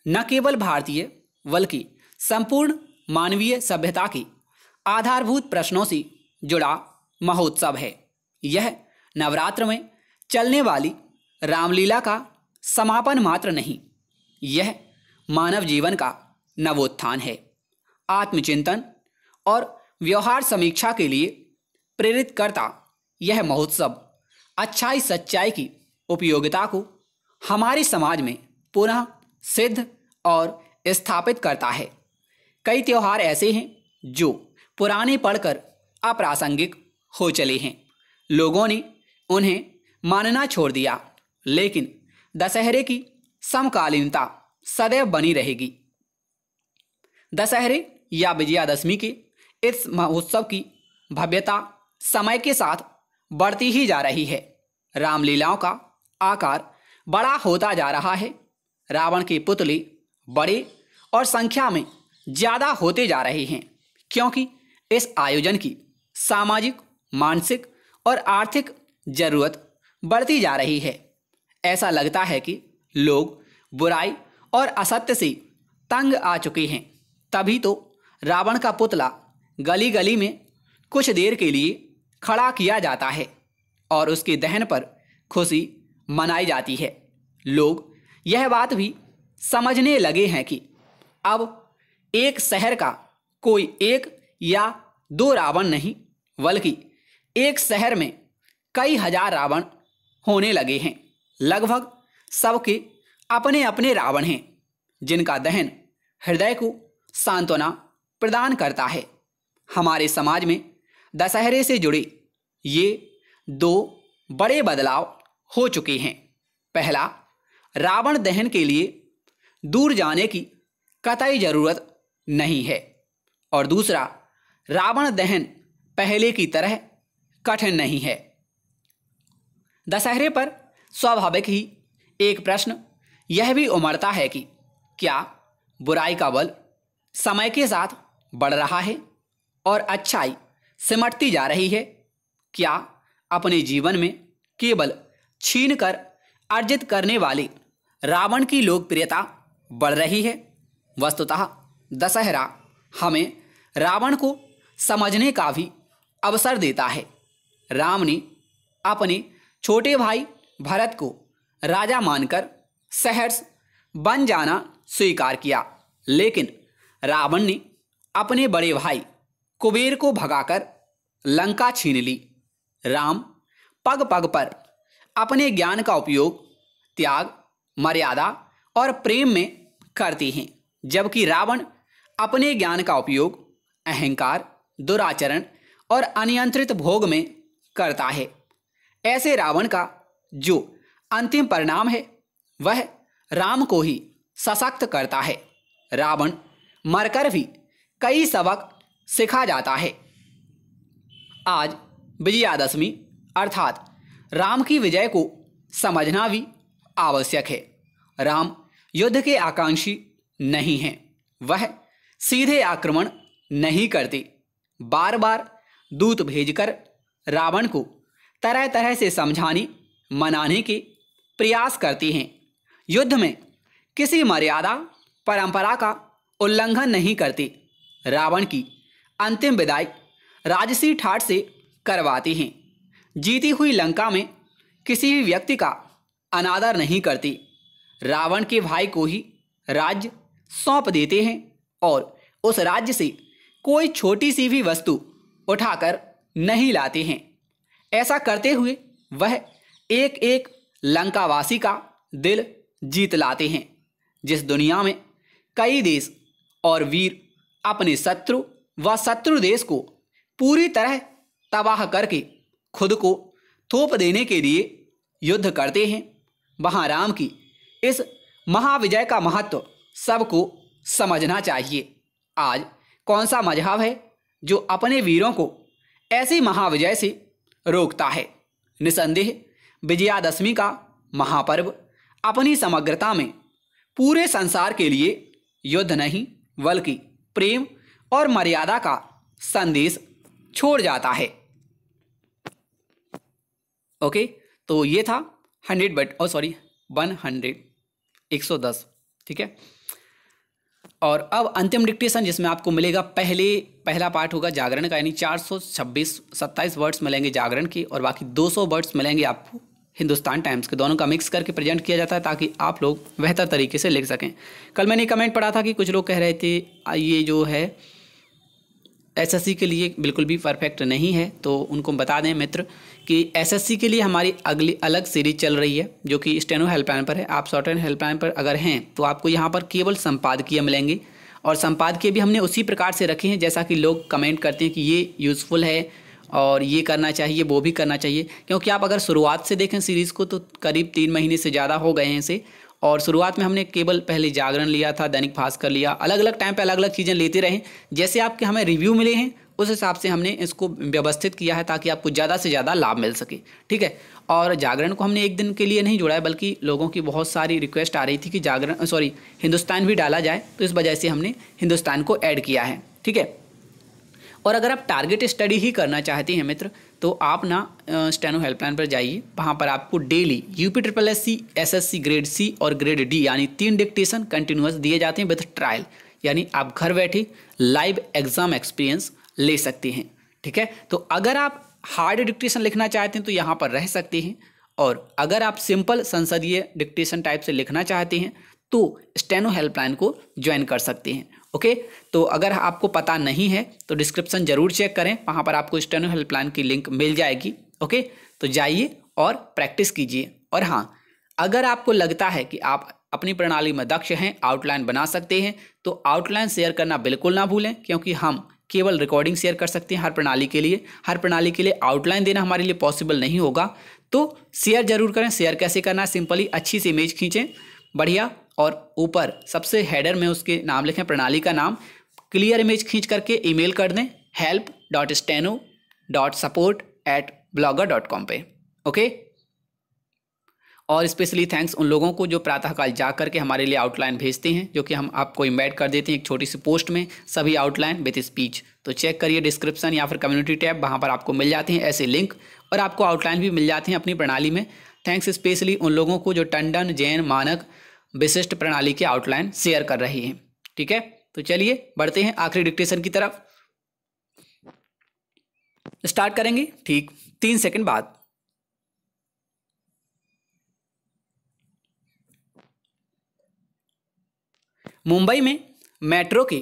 न केवल भारतीय बल्कि संपूर्ण मानवीय सभ्यता की आधारभूत प्रश्नों से जुड़ा महोत्सव है यह नवरात्र में चलने वाली रामलीला का समापन मात्र नहीं यह मानव जीवन का नवोत्थान है आत्मचिंतन और व्यवहार समीक्षा के लिए प्रेरित करता यह महोत्सव अच्छाई सच्चाई की उपयोगिता को हमारे समाज में पुनः सिद्ध और स्थापित करता है कई त्यौहार ऐसे हैं जो पुराने पढ़कर अप्रासंगिक हो चले हैं लोगों ने उन्हें मानना छोड़ दिया लेकिन दशहरे की समकालीनता सदैव बनी रहेगी दशहरे या विजयादशमी के इस महोत्सव की भव्यता समय के साथ बढ़ती ही जा रही है रामलीलाओं का आकार बड़ा होता जा रहा है रावण के पुतले बड़े और संख्या में ज़्यादा होते जा रहे हैं क्योंकि इस आयोजन की सामाजिक मानसिक और आर्थिक ज़रूरत बढ़ती जा रही है ऐसा लगता है कि लोग बुराई और असत्य से तंग आ चुके हैं तभी तो रावण का पुतला गली गली में कुछ देर के लिए खड़ा किया जाता है और उसके दहन पर खुशी मनाई जाती है लोग यह बात भी समझने लगे हैं कि अब एक शहर का कोई एक या दो रावण नहीं बल्कि एक शहर में कई हजार रावण होने लगे हैं लगभग सबके अपने अपने रावण हैं जिनका दहन हृदय को सांत्वना प्रदान करता है हमारे समाज में दशहरे से जुड़े ये दो बड़े बदलाव हो चुके हैं पहला रावण दहन के लिए दूर जाने की कतई ज़रूरत नहीं है और दूसरा रावण दहन पहले की तरह कठिन नहीं है दशहरे पर स्वाभाविक ही एक प्रश्न यह भी उमड़ता है कि क्या बुराई का बल समय के साथ बढ़ रहा है और अच्छाई सिमटती जा रही है क्या अपने जीवन में केवल छीन कर अर्जित करने वाले रावण की लोकप्रियता बढ़ रही है वस्तुतः दशहरा हमें रावण को समझने का भी अवसर देता है राम ने अपने छोटे भाई भरत को राजा मानकर सहर्ष बन जाना स्वीकार किया लेकिन रावण ने अपने बड़े भाई कुबेर को भगाकर लंका छीन ली राम पग पग पर अपने ज्ञान का उपयोग त्याग मर्यादा और प्रेम में करते हैं जबकि रावण अपने ज्ञान का उपयोग अहंकार दुराचरण और अनियंत्रित भोग में करता है ऐसे रावण का जो अंतिम परिणाम है वह राम को ही सशक्त करता है रावण मरकर भी कई सबक सिखा जाता है आज विजयादशमी अर्थात राम की विजय को समझना भी आवश्यक है राम युद्ध के आकांक्षी नहीं हैं वह सीधे आक्रमण नहीं करते बार बार दूत भेजकर रावण को तरह तरह से समझाने मनाने के प्रयास करती हैं युद्ध में किसी मर्यादा परंपरा का उल्लंघन नहीं करते रावण की अंतिम विदाई राजसी ठाट से करवाती हैं जीती हुई लंका में किसी भी व्यक्ति का अनादर नहीं करती रावण के भाई को ही राज्य सौंप देते हैं और उस राज्य से कोई छोटी सी भी वस्तु उठाकर नहीं लाते हैं ऐसा करते हुए वह एक एक लंकावासी का दिल जीत लाते हैं जिस दुनिया में कई देश और वीर अपने शत्रु व शत्रु देश को पूरी तरह तबाह करके खुद को थोप देने के लिए युद्ध करते हैं वहाँ राम की इस महाविजय का महत्व सबको समझना चाहिए आज कौन सा मजहब है जो अपने वीरों को ऐसी महाविजय से रोकता है निसंदेह विजयादशमी का महापर्व अपनी समग्रता में पूरे संसार के लिए युद्ध नहीं बल्कि प्रेम और मर्यादा का संदेश छोड़ जाता है ओके तो ये था hundred but oh sorry one hundred एक सौ दस ठीक है और अब अंतिम डिक्टेशन जिसमें आपको मिलेगा पहले पहला पार्ट होगा जागरण का यानी 426 27 वर्ड्स मिलेंगे जागरण की और बाकी 200 वर्ड्स मिलेंगे आपको हिंदुस्तान टाइम्स के दोनों का मिक्स करके प्रेजेंट किया जाता है ताकि आप लोग बेहतर तरीके से लिख सकें कल मैंने कमेंट पढ़ा था कि कुछ लोग कह रहे थे ये जो है एसएससी के लिए बिल्कुल भी परफेक्ट नहीं है तो उनको बता दें मित्र कि एसएससी के लिए हमारी अगली अलग सीरीज चल रही है जो कि स्टेनो हेल्पलाइन पर है आप एंड हेल्पलाइन पर अगर हैं तो आपको यहाँ पर केवल संपादकीय मिलेंगे और संपादकीय भी हमने उसी प्रकार से रखे हैं जैसा कि लोग कमेंट करते हैं कि ये यूज़फुल है और ये करना चाहिए वो भी करना चाहिए क्योंकि आप अगर शुरुआत से देखें सीरीज़ को तो करीब तीन महीने से ज़्यादा हो गए हैं इसे और शुरुआत में हमने केवल पहले जागरण लिया था दैनिक भास्कर लिया अलग अलग टाइम पर अलग अलग चीज़ें लेते रहे जैसे आपके हमें रिव्यू मिले हैं उस हिसाब से हमने इसको व्यवस्थित किया है ताकि आपको ज़्यादा से ज़्यादा लाभ मिल सके ठीक है और जागरण को हमने एक दिन के लिए नहीं जोड़ा है बल्कि लोगों की बहुत सारी रिक्वेस्ट आ रही थी कि जागरण सॉरी हिंदुस्तान भी डाला जाए तो इस वजह से हमने हिंदुस्तान को ऐड किया है ठीक है और अगर आप टारगेट स्टडी ही करना चाहते हैं मित्र तो आप ना स्टेनो हेल्पलाइन पर जाइए वहाँ पर आपको daily UP triple S C S S C grade C और ग्रेड डी यानी तीन डिक्टेशन कंटिन्यूस दिए जाते हैं विथ ट्रायल यानी आप घर बैठे लाइव एग्जाम एक्सपीरियंस ले सकते हैं ठीक है तो अगर आप हार्ड डिक्टेशन लिखना चाहते हैं तो यहाँ पर रह सकते हैं और अगर आप सिंपल संसदीय डिक्टेशन टाइप से लिखना चाहते हैं तो स्टेनो हेल्पलाइन को ज्वाइन कर सकते हैं ओके तो अगर आपको पता नहीं है तो डिस्क्रिप्शन जरूर चेक करें वहाँ पर आपको स्टेनो हेल्पलाइन की लिंक मिल जाएगी ओके तो जाइए और प्रैक्टिस कीजिए और हाँ अगर आपको लगता है कि आप अपनी प्रणाली में दक्ष हैं आउटलाइन बना सकते हैं तो आउटलाइन शेयर करना बिल्कुल ना भूलें क्योंकि हम केवल रिकॉर्डिंग शेयर कर सकते हैं हर प्रणाली के लिए हर प्रणाली के लिए आउटलाइन देना हमारे लिए पॉसिबल नहीं होगा तो शेयर जरूर करें शेयर कैसे करना है सिंपली अच्छी सी इमेज खींचें बढ़िया और ऊपर सबसे हेडर में उसके नाम लिखें प्रणाली का नाम क्लियर इमेज खींच करके ईमेल कर दें help dot steno dot support at blogger dot com पर ओके और स्पेशली थैंक्स उन लोगों को जो प्रातःकाल जा करके हमारे लिए आउटलाइन भेजते हैं जो कि हम आपको इम्बेड कर देते हैं एक छोटी सी पोस्ट में सभी आउटलाइन विथ स्पीच तो चेक करिए डिस्क्रिप्शन या फिर कम्युनिटी टैब वहाँ पर आपको मिल जाते हैं ऐसे लिंक और आपको आउटलाइन भी मिल जाते हैं अपनी प्रणाली में थैंक्स स्पेशली उन लोगों को जो टंडन जैन मानक विशिष्ट प्रणाली के आउटलाइन शेयर कर रही है ठीक है तो चलिए बढ़ते हैं आखिरी डिक्टेशन की तरफ स्टार्ट करेंगे ठीक तीन सेकंड बाद मुंबई में मेट्रो के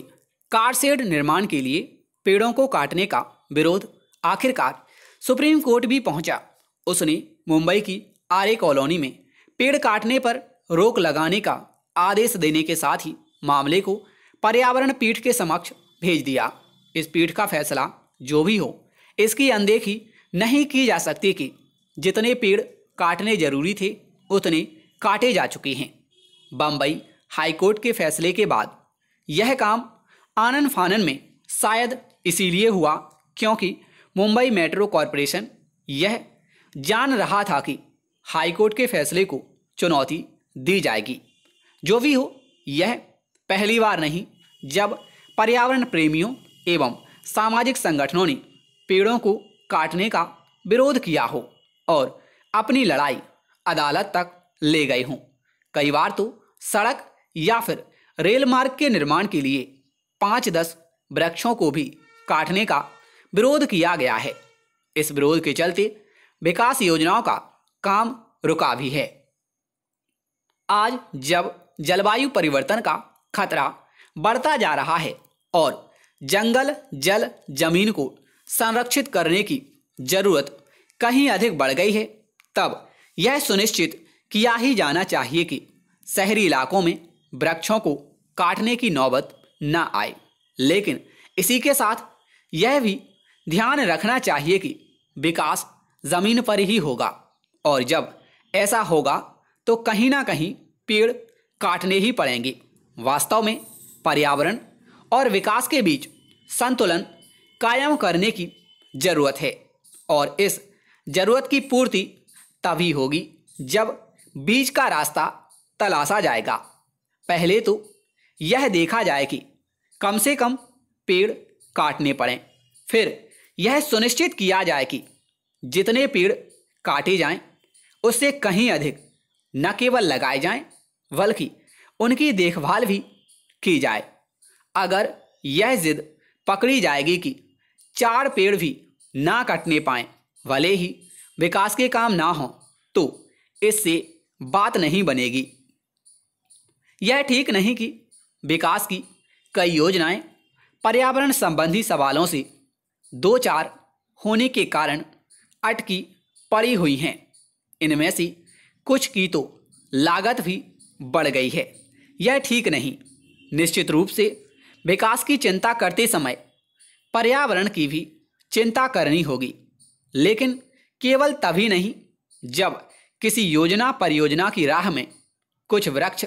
कार शेड निर्माण के लिए पेड़ों को काटने का विरोध आखिरकार सुप्रीम कोर्ट भी पहुंचा उसने मुंबई की आर्य कॉलोनी में पेड़ काटने पर रोक लगाने का आदेश देने के साथ ही मामले को पर्यावरण पीठ के समक्ष भेज दिया इस पीठ का फैसला जो भी हो इसकी अनदेखी नहीं की जा सकती कि जितने पेड़ काटने जरूरी थे उतने काटे जा चुके हैं बम्बई हाईकोर्ट के फैसले के बाद यह काम आनन फानन में शायद इसीलिए हुआ क्योंकि मुंबई मेट्रो कॉरपोरेशन यह जान रहा था कि हाईकोर्ट के फैसले को चुनौती दी जाएगी जो भी हो यह पहली बार नहीं जब पर्यावरण प्रेमियों एवं सामाजिक संगठनों ने पेड़ों को काटने का विरोध किया हो और अपनी लड़ाई अदालत तक ले गए हों कई बार तो सड़क या फिर रेल मार्ग के निर्माण के लिए पाँच दस वृक्षों को भी काटने का विरोध किया गया है इस विरोध के चलते विकास योजनाओं का काम रुका भी है आज जब जलवायु परिवर्तन का खतरा बढ़ता जा रहा है और जंगल जल जमीन को संरक्षित करने की जरूरत कहीं अधिक बढ़ गई है तब यह सुनिश्चित किया ही जाना चाहिए कि शहरी इलाकों में वृक्षों को काटने की नौबत न आए लेकिन इसी के साथ यह भी ध्यान रखना चाहिए कि विकास ज़मीन पर ही होगा और जब ऐसा होगा तो कहीं ना कहीं पेड़ काटने ही पड़ेंगे वास्तव में पर्यावरण और विकास के बीच संतुलन कायम करने की ज़रूरत है और इस ज़रूरत की पूर्ति तभी होगी जब बीज का रास्ता तलाशा जाएगा पहले तो यह देखा जाए कि कम से कम पेड़ काटने पड़ें फिर यह सुनिश्चित किया जाए कि जितने पेड़ काटे जाएं उससे कहीं अधिक न केवल लगाए जाएं बल्कि उनकी देखभाल भी की जाए अगर यह जिद पकड़ी जाएगी कि चार पेड़ भी ना कटने पाए भले ही विकास के काम ना हों तो इससे बात नहीं बनेगी यह ठीक नहीं कि विकास की कई योजनाएं पर्यावरण संबंधी सवालों से दो चार होने के कारण अटकी पड़ी हुई हैं इनमें से कुछ की तो लागत भी बढ़ गई है यह ठीक नहीं निश्चित रूप से विकास की चिंता करते समय पर्यावरण की भी चिंता करनी होगी लेकिन केवल तभी नहीं जब किसी योजना परियोजना की राह में कुछ वृक्ष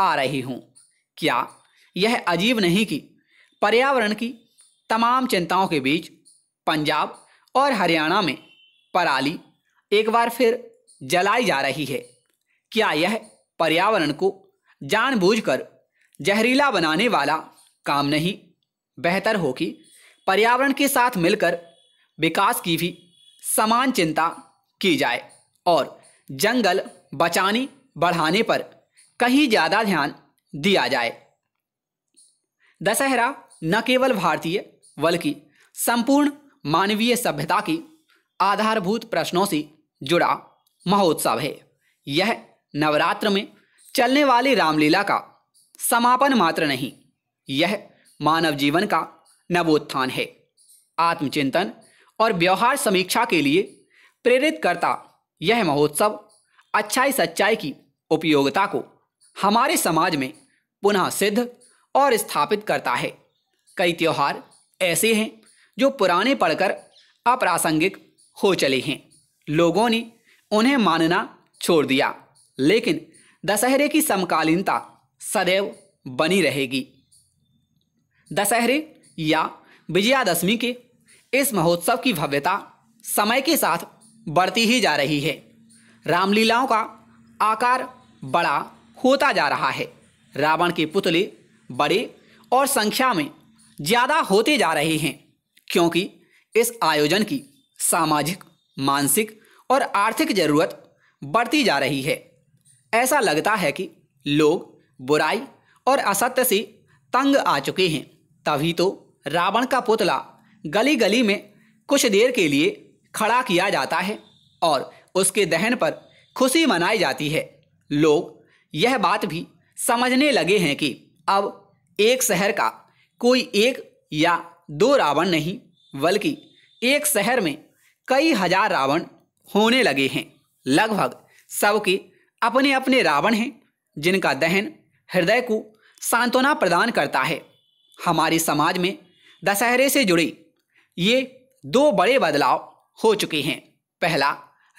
आ रही हों क्या यह अजीब नहीं कि पर्यावरण की तमाम चिंताओं के बीच पंजाब और हरियाणा में पराली एक बार फिर जलाई जा रही है क्या यह पर्यावरण को जानबूझकर जहरीला बनाने वाला काम नहीं बेहतर हो कि पर्यावरण के साथ मिलकर विकास की भी समान चिंता की जाए और जंगल बचाने बढ़ाने पर कहीं ज़्यादा ध्यान दिया जाए दशहरा न केवल भारतीय बल्कि संपूर्ण मानवीय सभ्यता की आधारभूत प्रश्नों से जुड़ा महोत्सव है यह नवरात्र में चलने वाली रामलीला का समापन मात्र नहीं यह मानव जीवन का नवोत्थान है आत्मचिंतन और व्यवहार समीक्षा के लिए प्रेरित करता यह महोत्सव अच्छाई सच्चाई की उपयोगिता को हमारे समाज में पुनः सिद्ध और स्थापित करता है कई त्यौहार ऐसे हैं जो पुराने पढ़कर अप्रासंगिक हो चले हैं लोगों ने उन्हें मानना छोड़ दिया लेकिन दशहरे की समकालीनता सदैव बनी रहेगी दशहरे या विजयादशमी के इस महोत्सव की भव्यता समय के साथ बढ़ती ही जा रही है रामलीलाओं का आकार बड़ा होता जा रहा है रावण के पुतले बड़े और संख्या में ज़्यादा होते जा रहे हैं क्योंकि इस आयोजन की सामाजिक मानसिक और आर्थिक ज़रूरत बढ़ती जा रही है ऐसा लगता है कि लोग बुराई और असत्य से तंग आ चुके हैं तभी तो रावण का पुतला गली गली में कुछ देर के लिए खड़ा किया जाता है और उसके दहन पर खुशी मनाई जाती है लोग यह बात भी समझने लगे हैं कि अब एक शहर का कोई एक या दो रावण नहीं बल्कि एक शहर में कई हजार रावण होने लगे हैं लगभग सबके अपने अपने रावण हैं जिनका दहन हृदय को सांत्वना प्रदान करता है हमारे समाज में दशहरे से जुड़े ये दो बड़े बदलाव हो चुके हैं पहला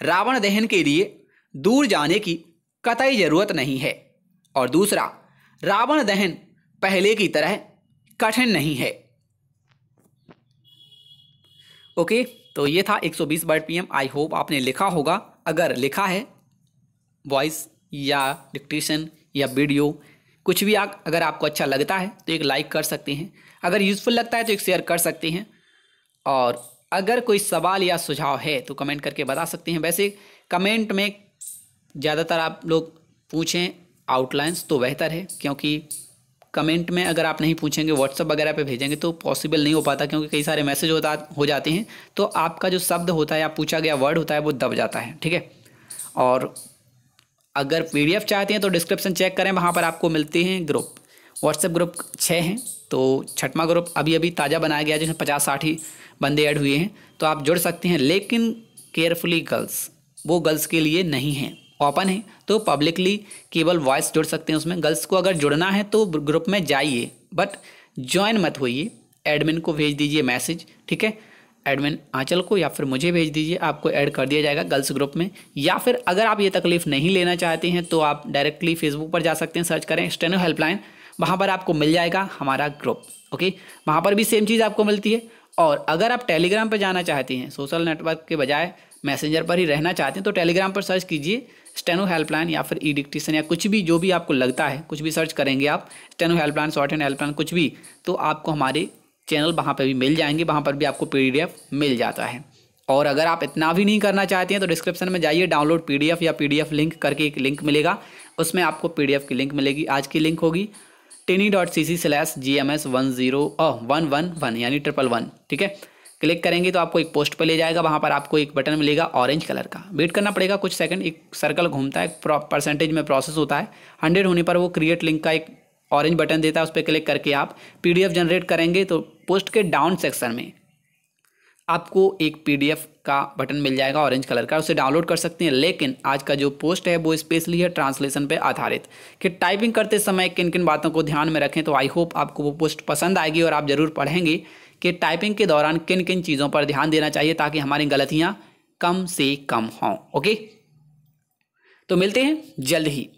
रावण दहन के लिए दूर जाने की कतई ज़रूरत नहीं है और दूसरा रावण दहन पहले की तरह कठिन नहीं है ओके तो ये था 120 सौ बीस बाई पी आई होप आपने लिखा होगा अगर लिखा है वॉइस या डिक्टेशन या वीडियो कुछ भी आप अगर आपको अच्छा लगता है तो एक लाइक कर सकते हैं अगर यूज़फुल लगता है तो एक शेयर कर सकते हैं और अगर कोई सवाल या सुझाव है तो कमेंट करके बता सकते हैं वैसे कमेंट में ज़्यादातर आप लोग पूछें आउटलाइंस तो बेहतर है क्योंकि कमेंट में अगर आप नहीं पूछेंगे व्हाट्सअप वगैरह पे भेजेंगे तो पॉसिबल नहीं हो पाता क्योंकि कई सारे मैसेज होता हो जाते हैं तो आपका जो शब्द होता है या पूछा गया वर्ड होता है वो दब जाता है ठीक है और अगर पी चाहते हैं तो डिस्क्रिप्शन चेक करें वहाँ पर आपको मिलते हैं ग्रुप व्हाट्सएप ग्रुप छः हैं तो छठवा ग्रुप अभी अभी ताज़ा बनाया गया जिसमें पचास साठ ही बंदे ऐड हुए हैं तो आप जुड़ सकते हैं लेकिन केयरफुली गर्ल्स वो गर्ल्स के लिए नहीं हैं ओपन है तो पब्लिकली केवल वॉइस जुड़ सकते हैं उसमें गर्ल्स को अगर जुड़ना है तो ग्रुप में जाइए बट ज्वाइन मत होइए एडमिन को भेज दीजिए मैसेज ठीक है एडमिन आंचल को या फिर मुझे भेज दीजिए आपको ऐड कर दिया जाएगा गर्ल्स ग्रुप में या फिर अगर आप ये तकलीफ़ नहीं लेना चाहते हैं तो आप डायरेक्टली फेसबुक पर जा सकते हैं सर्च करें स्टेनो हेल्पलाइन वहाँ पर आपको मिल जाएगा हमारा ग्रुप ओके वहाँ पर भी सेम चीज़ आपको मिलती है और अगर आप टेलीग्राम पर जाना चाहते हैं सोशल नेटवर्क के बजाय मैसेंजर पर ही रहना चाहते हैं तो टेलीग्राम पर सर्च कीजिए स्टेनो हेल्पलाइन या फिर ई या कुछ भी जो भी आपको लगता है कुछ भी सर्च करेंगे आप steno helpline shorthand helpline कुछ भी तो आपको हमारे चैनल वहाँ पर भी मिल जाएंगे वहाँ पर भी आपको पी मिल जाता है और अगर आप इतना भी नहीं करना चाहते हैं तो डिस्क्रिप्शन में जाइए डाउनलोड पी या पी लिंक करके एक लिंक मिलेगा उसमें आपको पी की लिंक मिलेगी आज की लिंक होगी tiny dot C C slash G M S one zero one one one यानी ट्रिपल वन ठीक है क्लिक करेंगे तो आपको एक पोस्ट पर ले जाएगा वहाँ पर आपको एक बटन मिलेगा ऑरेंज कलर का वेट करना पड़ेगा कुछ सेकंड एक सर्कल घूमता है परसेंटेज में प्रोसेस होता है हंड्रेड होने पर वो क्रिएट लिंक का एक ऑरेंज बटन देता है उस पर क्लिक करके आप पी जनरेट करेंगे तो पोस्ट के डाउन सेक्शन में आपको एक पी का बटन मिल जाएगा ऑरेंज कलर का उसे डाउनलोड कर सकते हैं लेकिन आज का जो पोस्ट है वो स्पेशली है ट्रांसलेशन पे आधारित कि टाइपिंग करते समय किन किन बातों को ध्यान में रखें तो आई होप आपको वो पोस्ट पसंद आएगी और आप ज़रूर पढ़ेंगे कि टाइपिंग के दौरान किन किन चीज़ों पर ध्यान देना चाहिए ताकि हमारी गलतियाँ कम से कम हों ओके तो मिलते हैं जल्द ही